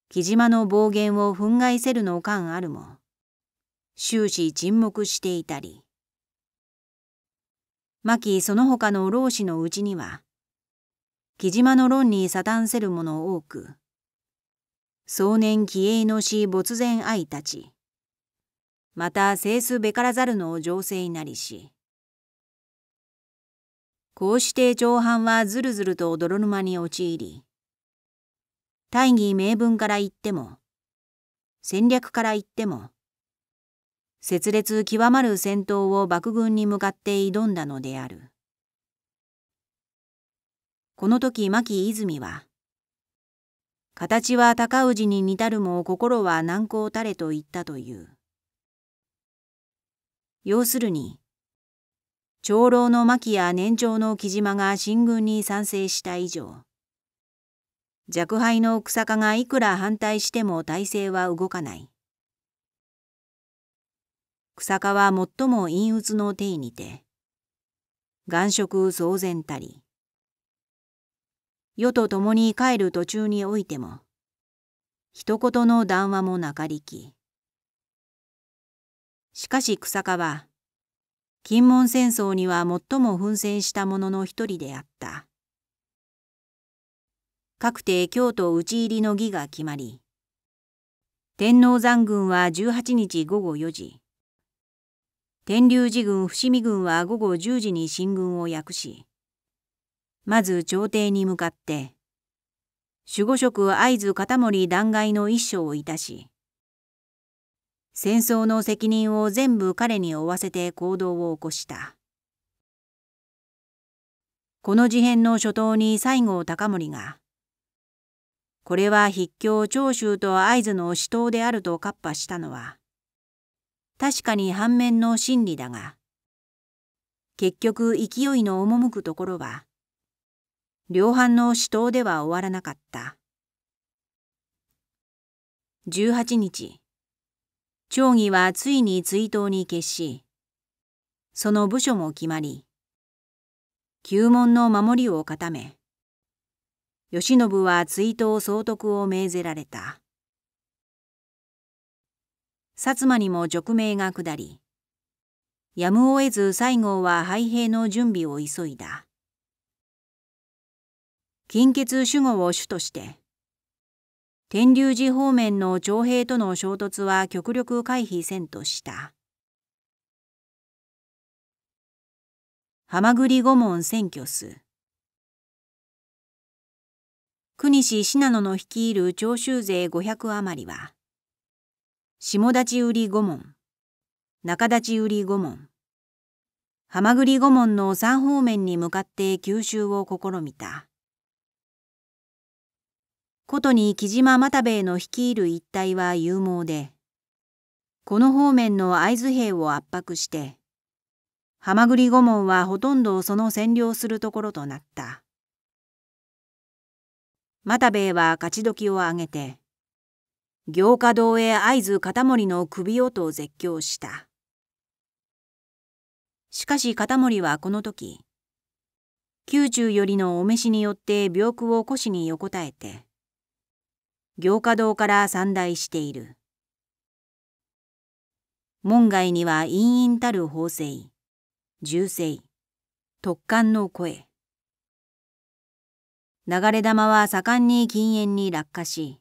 木島の暴言を憤慨せるの感あるも終始沈黙していたり牧その他の老子のうちには木島の論にサタンせる者多く壮年気鋭の死没前愛たちまた制すべからざるの情勢なりしこうして上半はずるずると泥沼に陥り、大義名分から言っても、戦略から言っても、拙劣極まる戦闘を幕軍に向かって挑んだのである。この時牧泉は、形は高氏に似たるも心は難航たれと言ったという。要するに、長老の牧や年長の木島が進軍に賛成した以上若輩の草加がいくら反対しても体制は動かない草加は最も陰鬱の体にて眼色騒然たり世と共に帰る途中においても一言の談話もなかりきしかし草加は金門戦争には最も奮戦した者の一人であった。各て京都討ち入りの儀が決まり、天皇山軍は18日午後4時、天竜寺軍伏見軍は午後10時に進軍を訳し、まず朝廷に向かって、守護職会津片森弾劾の一章をいたし、戦争の責任を全部彼に負わせて行動を起こした。この事変の初頭に西郷隆盛が、これは筆境長州と会津の死闘であると喝破したのは、確かに反面の真理だが、結局勢いの赴くところは、両藩の死闘では終わらなかった。18日、町議はついに追悼に決し、その部署も決まり、旧門の守りを固め、慶喜は追悼総督を命ぜられた。薩摩にも勅命が下り、やむを得ず西郷は廃兵の準備を急いだ。近欠守護を主として、天竜寺方面の徴兵との衝突は極力回避せんとした浜栗御門選挙す国西信濃の率いる徴収税500余りは下立売御門中立売御門浜栗御門の3方面に向かって吸収を試みた。ことに木島又兵衛の率いる一帯は勇猛でこの方面の会津兵を圧迫してぐり、御門はほとんどその占領するところとなった又兵衛は勝ち時を挙げて行家堂へ会津片森の首をと絶叫したしかし片森はこの時宮中よりのお召しによって病苦を腰に横たえて行華堂から散大している門外には陰々たる法政銃声突貫の声流れ玉は盛んに禁煙に落下し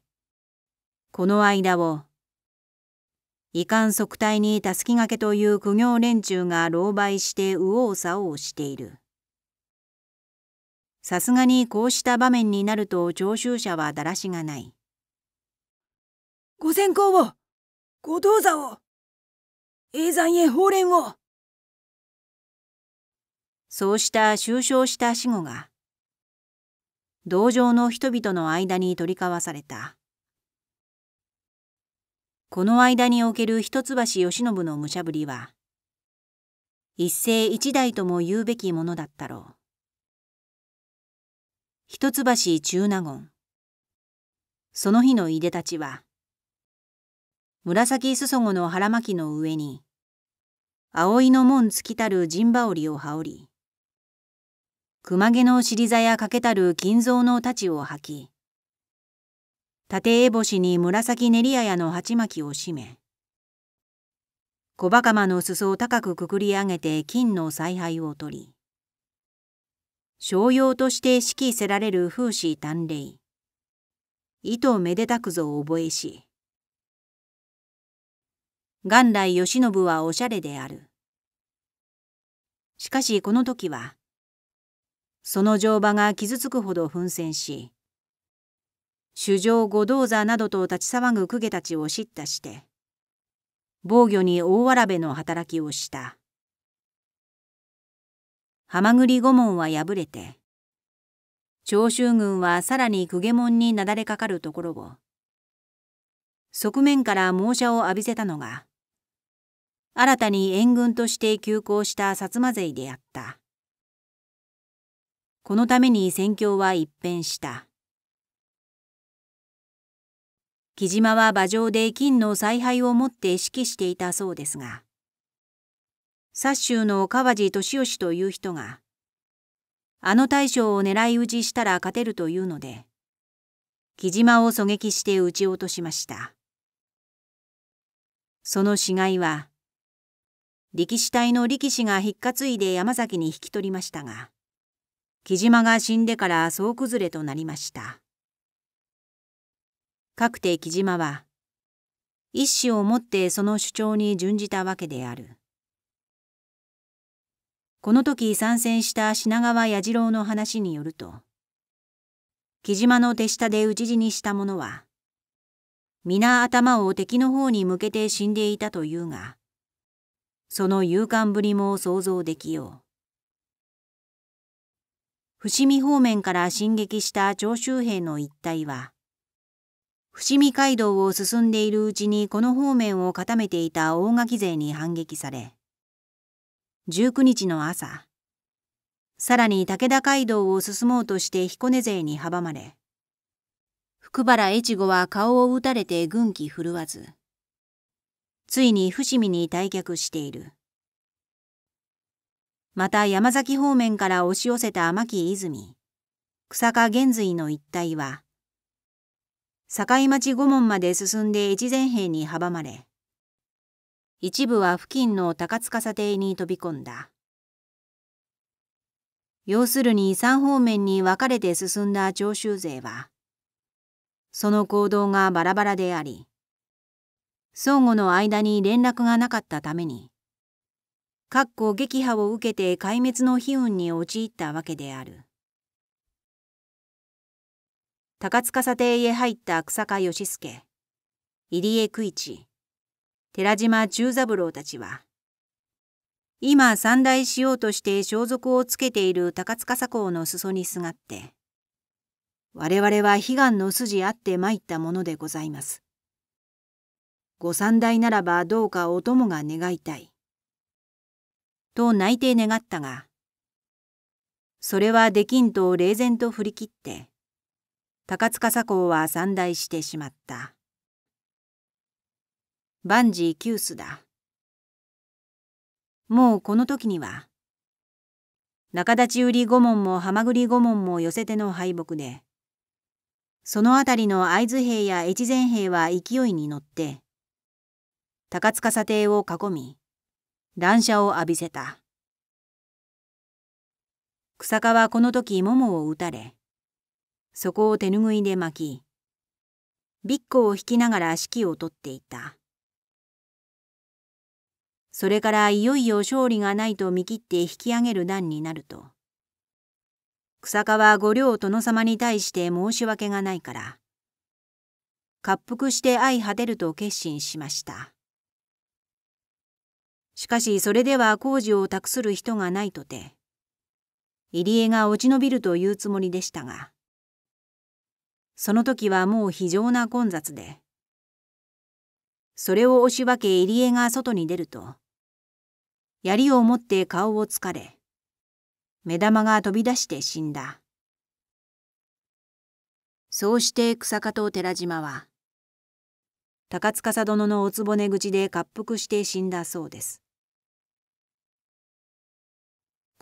この間を遺憾即退にたすきがけという苦行連中が狼狽して右往左往している。さすがにこうした場面になると聴衆者はだらしがない。ご先行を、ご道座を、永山へ法蓮を。そうした終章した死後が、同情の人々の間に取り交わされた。この間における一橋慶喜の武者ぶりは、一世一代とも言うべきものだったろう。一橋中納言。その日のいでたちは、紫裾子の腹巻きの上に、葵の門尽きたる陣羽織を羽織り、熊毛の尻座やかけたる金蔵の太刀を履き、縦絵星に紫練り綾の鉢巻きを締め、小袴の裾を高くくくり上げて金の采配を取り、商用として指揮せられる風刺端麗、意図めでたくぞ覚えし、元来吉信はおしゃれである。しかしこの時は、その乗馬が傷つくほど奮戦し、主上五道座などと立ち騒ぐ公家たちを叱咤して、防御に大わらべの働きをした。ぐり御門は破れて、長州軍はさらに公家門になだれかかるところを、側面から猛者を浴びせたのが、新たに援軍として急行した薩摩勢であった。このために戦況は一変した。木島は馬上で金の采配をもって指揮していたそうですが、薩州の川地敏義という人が、あの大将を狙い撃ちしたら勝てるというので、木島を狙撃して撃ち落としました。その死骸は、力士隊の力士が引っかついで山崎に引き取りましたが木島が死んでから総崩れとなりましたかくて木島は一志をもってその主張に準じたわけであるこの時参戦した品川弥次郎の話によると木島の手下で討ち死にした者は皆頭を敵の方に向けて死んでいたというがその勇敢ぶりも想像できよう。伏見方面から進撃した長州兵の一帯は、伏見街道を進んでいるうちにこの方面を固めていた大垣勢に反撃され、19日の朝、さらに武田街道を進もうとして彦根勢に阻まれ、福原越後は顔を打たれて軍旗振るわず、ついに伏見に退却しているまた山崎方面から押し寄せた天城泉草加玄瑞の一帯は境町御門まで進んで越前兵に阻まれ一部は付近の高塚査定に飛び込んだ要するに三方面に分かれて進んだ長州勢はその行動がバラバラであり相互の間に連絡がなかったために、かっこ撃破を受けて壊滅の悲運に陥ったわけである。高司邸へ入った草加義助、入江久一、寺島忠三郎たちは、今三代しようとして装束をつけている高塚左の裾にすがって、我々は悲願の筋あって参ったものでございます。御三代ならばどうかお供が願いたい。と泣いて願ったが、それはできんと冷然と振り切って、高塚左近は三代してしまった。万事休須だ。もうこの時には、中立ち売り御門も浜栗御門も寄せての敗北で、その辺りの会津兵や越前兵は勢いに乗って、高塚査定を囲み乱射を浴びせた草加はこの時桃を撃たれそこを手拭いで巻きビッコを引きながら指揮を取っていたそれからいよいよ勝利がないと見切って引き上げる段になると草加は五両殿様に対して申し訳がないから、滑腹して相果てると決心しました。しかしそれでは工事を託する人がないとて入江が落ち延びるというつもりでしたがその時はもう非常な混雑でそれを押し分け入江が外に出ると槍を持って顔をつかれ目玉が飛び出して死んだそうして日下と寺島は高司殿のお局口で滑覆して死んだそうです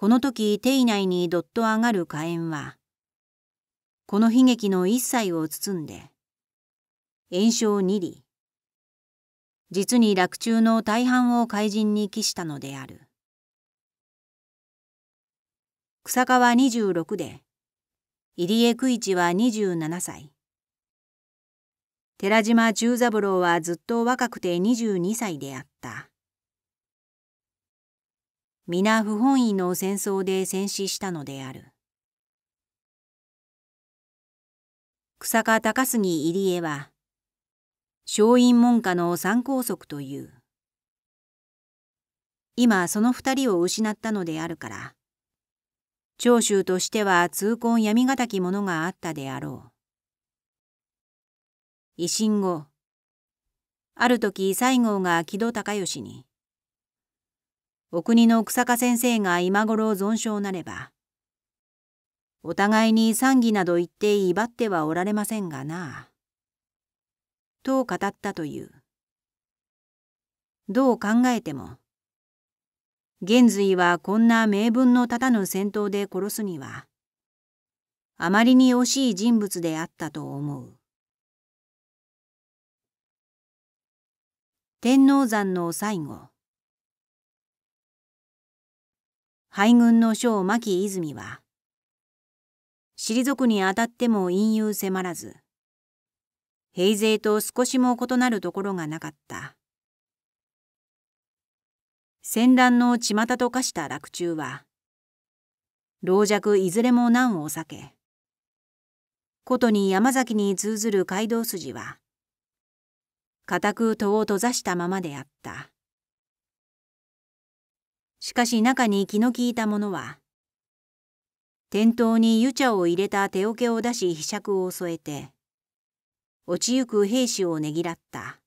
この時以内にどっと上がる火炎はこの悲劇の一切を包んで炎症二里実に洛中の大半を怪人に帰したのである草川26で入江久一は27歳寺島忠三郎はずっと若くて22歳であった。皆不本意の戦争で戦死したのである草加高杉入江は松陰門下の三高速という今その二人を失ったのであるから長州としては痛恨やみがたきものがあったであろう維新後ある時西郷が木戸孝允にお国の草加先生が今頃存傷なればお互いに賛儀など言って威張ってはおられませんがな。と語ったという。どう考えても玄瑞はこんな名分の立たぬ戦闘で殺すにはあまりに惜しい人物であったと思う。天王山の最後海軍の将牧泉は退くにあたっても隠蔽迫らず平勢と少しも異なるところがなかった戦乱の巷と化した落中は老弱いずれも難を避けことに山崎に通ずる街道筋は固く戸を閉ざしたままであった。しかし中に気の利いた者は、店頭に湯茶を入れた手桶を出し被釈を添えて、落ちゆく兵士をねぎらった。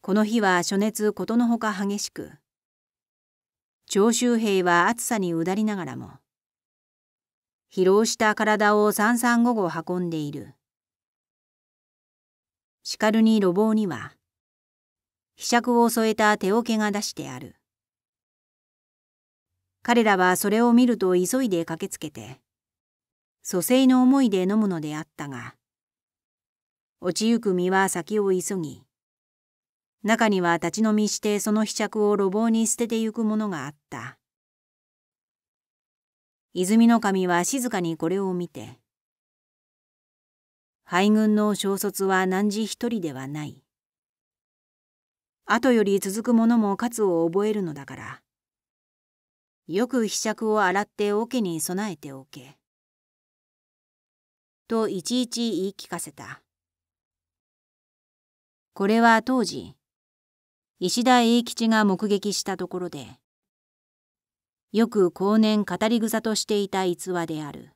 この日は暑熱ことのほか激しく、長州兵は暑さにうだりながらも、疲労した体を三三五五運んでいる。しかるに路傍には、ひしゃくを添えた手桶が出してある。彼らはそれを見ると急いで駆けつけて、蘇生の思いで飲むのであったが、落ちゆく身は先を急ぎ、中には立ち飲みしてその被着を路傍に捨ててゆくものがあった。泉の神は静かにこれを見て、敗軍の小卒は何時一人ではない。後より続くものも勝を覚えるのだから。よく秘釈を洗って桶に備えておけ。といちいち言い聞かせた。これは当時、石田栄吉が目撃したところで、よく後年語り草としていた逸話である。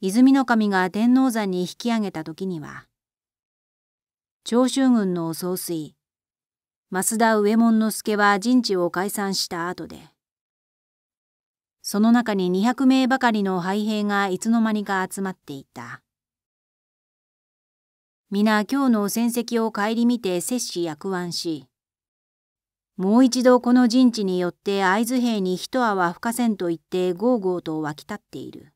泉守が天王山に引き上げた時には、長州軍の総帥、増田上門之助は陣地を解散した後で、その中に200名ばかりの廃兵がいつの間にか集まっていた。皆今日の戦績を顧みて摂氏役腕し、もう一度この陣地によって会津兵に一泡吹かせんと言ってゴーゴーと沸き立っている。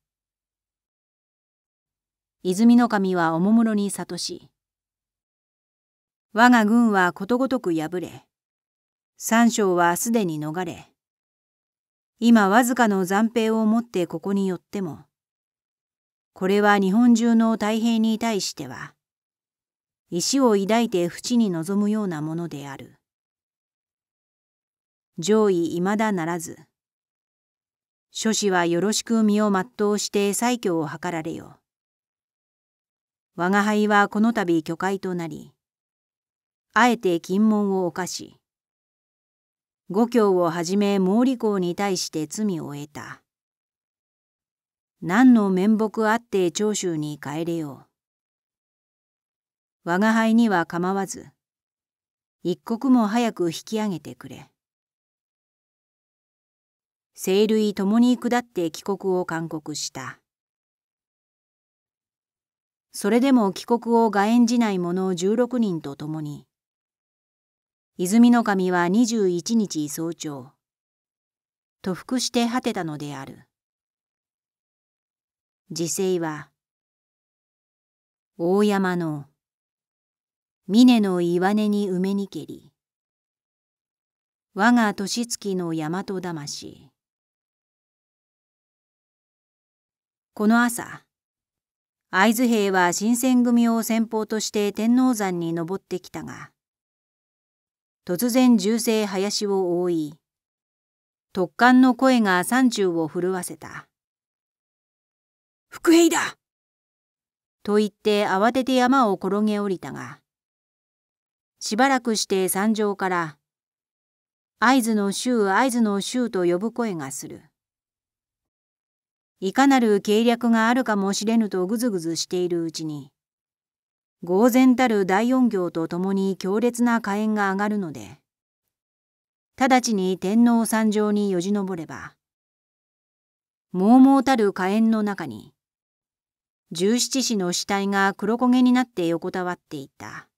泉の神はおもむろに諭し、我が軍はことごとく敗れ三将はすでに逃れ今わずかの残兵をもってここに寄ってもこれは日本中の太平に対しては石を抱いて淵に臨むようなものである上位未だならず諸子はよろしく身を全うして再挙を図られよ我が輩はこの度巨海となりあえて禁門を犯し五教をはじめ毛利公に対して罪を得た何の面目あって長州に帰れよう我が輩には構わず一刻も早く引き上げてくれ生類ともに下って帰国を勧告したそれでも帰国をがえんじない者16人と共に泉の神は十一日早朝、と服して果てたのである。時勢は、大山の、峰の岩根に埋めにけり、我が年月の大和魂。この朝、会津兵は新選組を先方として天王山に登ってきたが、突然銃声林を覆い突貫の声が山中を震わせた「伏兵だ!」と言って慌てて山を転げ降りたがしばらくして山上から「会津の衆会津の衆」と呼ぶ声がする。いかなる計略があるかもしれぬとぐずぐずしているうちに呆然たる大音行とともに強烈な火炎が上がるので直ちに天皇山上によじ登ればもうもうたる火炎の中に十七子の死体が黒焦げになって横たわっていた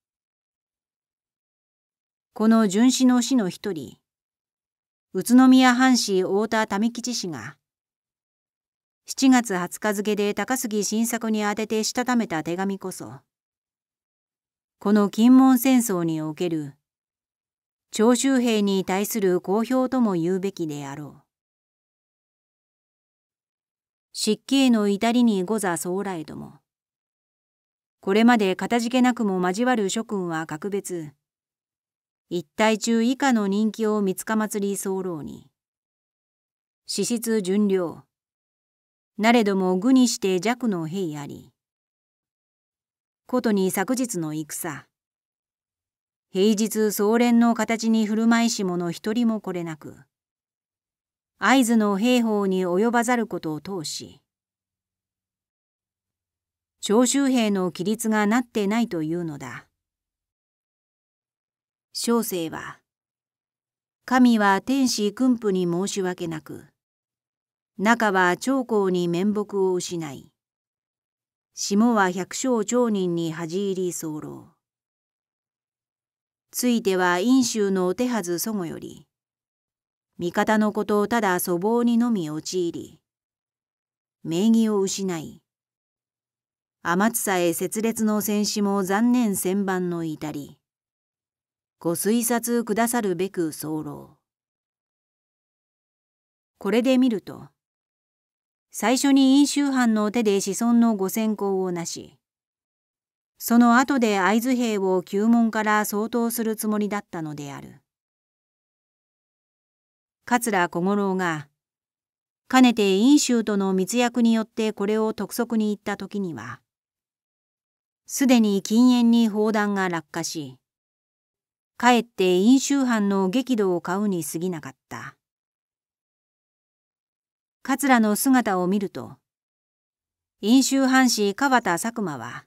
この殉死の死の一人宇都宮藩士太田民吉氏が7月20日付で高杉晋作に宛ててしたためた手紙こそこの金門戦争における徴州兵に対する公表とも言うべきであろう。失敬の至りに御座総来ども。これまでかたじけなくも交わる諸君は格別。一体中以下の人気を三塚祭り候に。資質巡良。なれども愚にして弱の兵あり。ことに昨日の戦平日総連の形に振る舞いし者一人も来れなく会津の兵法に及ばざることを通し長州兵の規律がなってないというのだ小生は神は天使君父に申し訳なく中は長江に面目を失い霜は百姓町人に恥入り候。ついては陰州のお手はず祖母より、味方のことをただ粗暴にのみ陥り、名義を失い、天津さえ拙劣の戦死も残念千番の至り、ご推察くださるべく候。これで見ると、最初に飲酒犯の手で子孫のご先行をなし、その後で会津兵を旧門から相当するつもりだったのである。桂小五郎が、かねて飲州との密約によってこれを督促に行った時には、すでに禁煙に砲弾が落下し、かえって飲酒犯の激怒を買うに過ぎなかった。桂の姿を見ると飲酒藩士川田佐久間は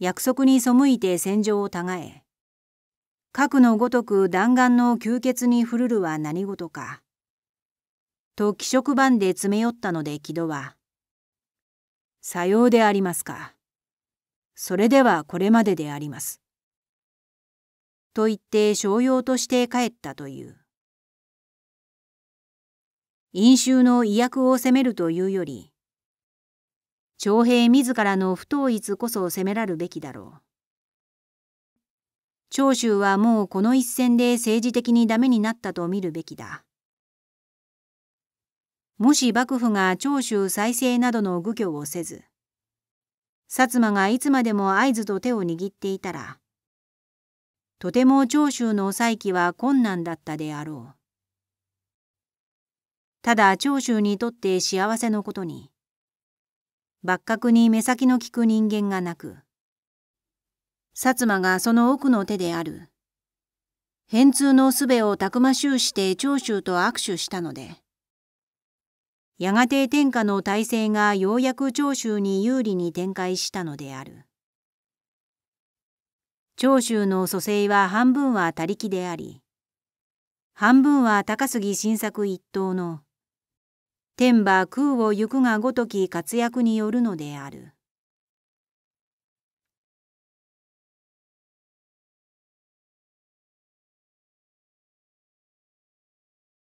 約束に背いて戦場をたがえ核のごとく弾丸の吸血にふるるは何事かと気色番で詰め寄ったので木戸は「さようでありますかそれではこれまでであります」と言って商用として帰ったという。飲酒の威訳を責めるというより徴兵自らの不統一こそ責めらるべきだろう長州はもうこの一戦で政治的にダメになったと見るべきだもし幕府が長州再生などの愚挙をせず薩摩がいつまでも合図と手を握っていたらとても長州の再起は困難だったであろう。ただ長州にとって幸せのことに幕閣に目先の利く人間がなく薩摩がその奥の手である変通の術をたくましゅうして長州と握手したのでやがて天下の体制がようやく長州に有利に展開したのである長州の蘇生は半分は他力であり半分は高杉晋作一党の天馬空を行くがごとき活躍によるのである。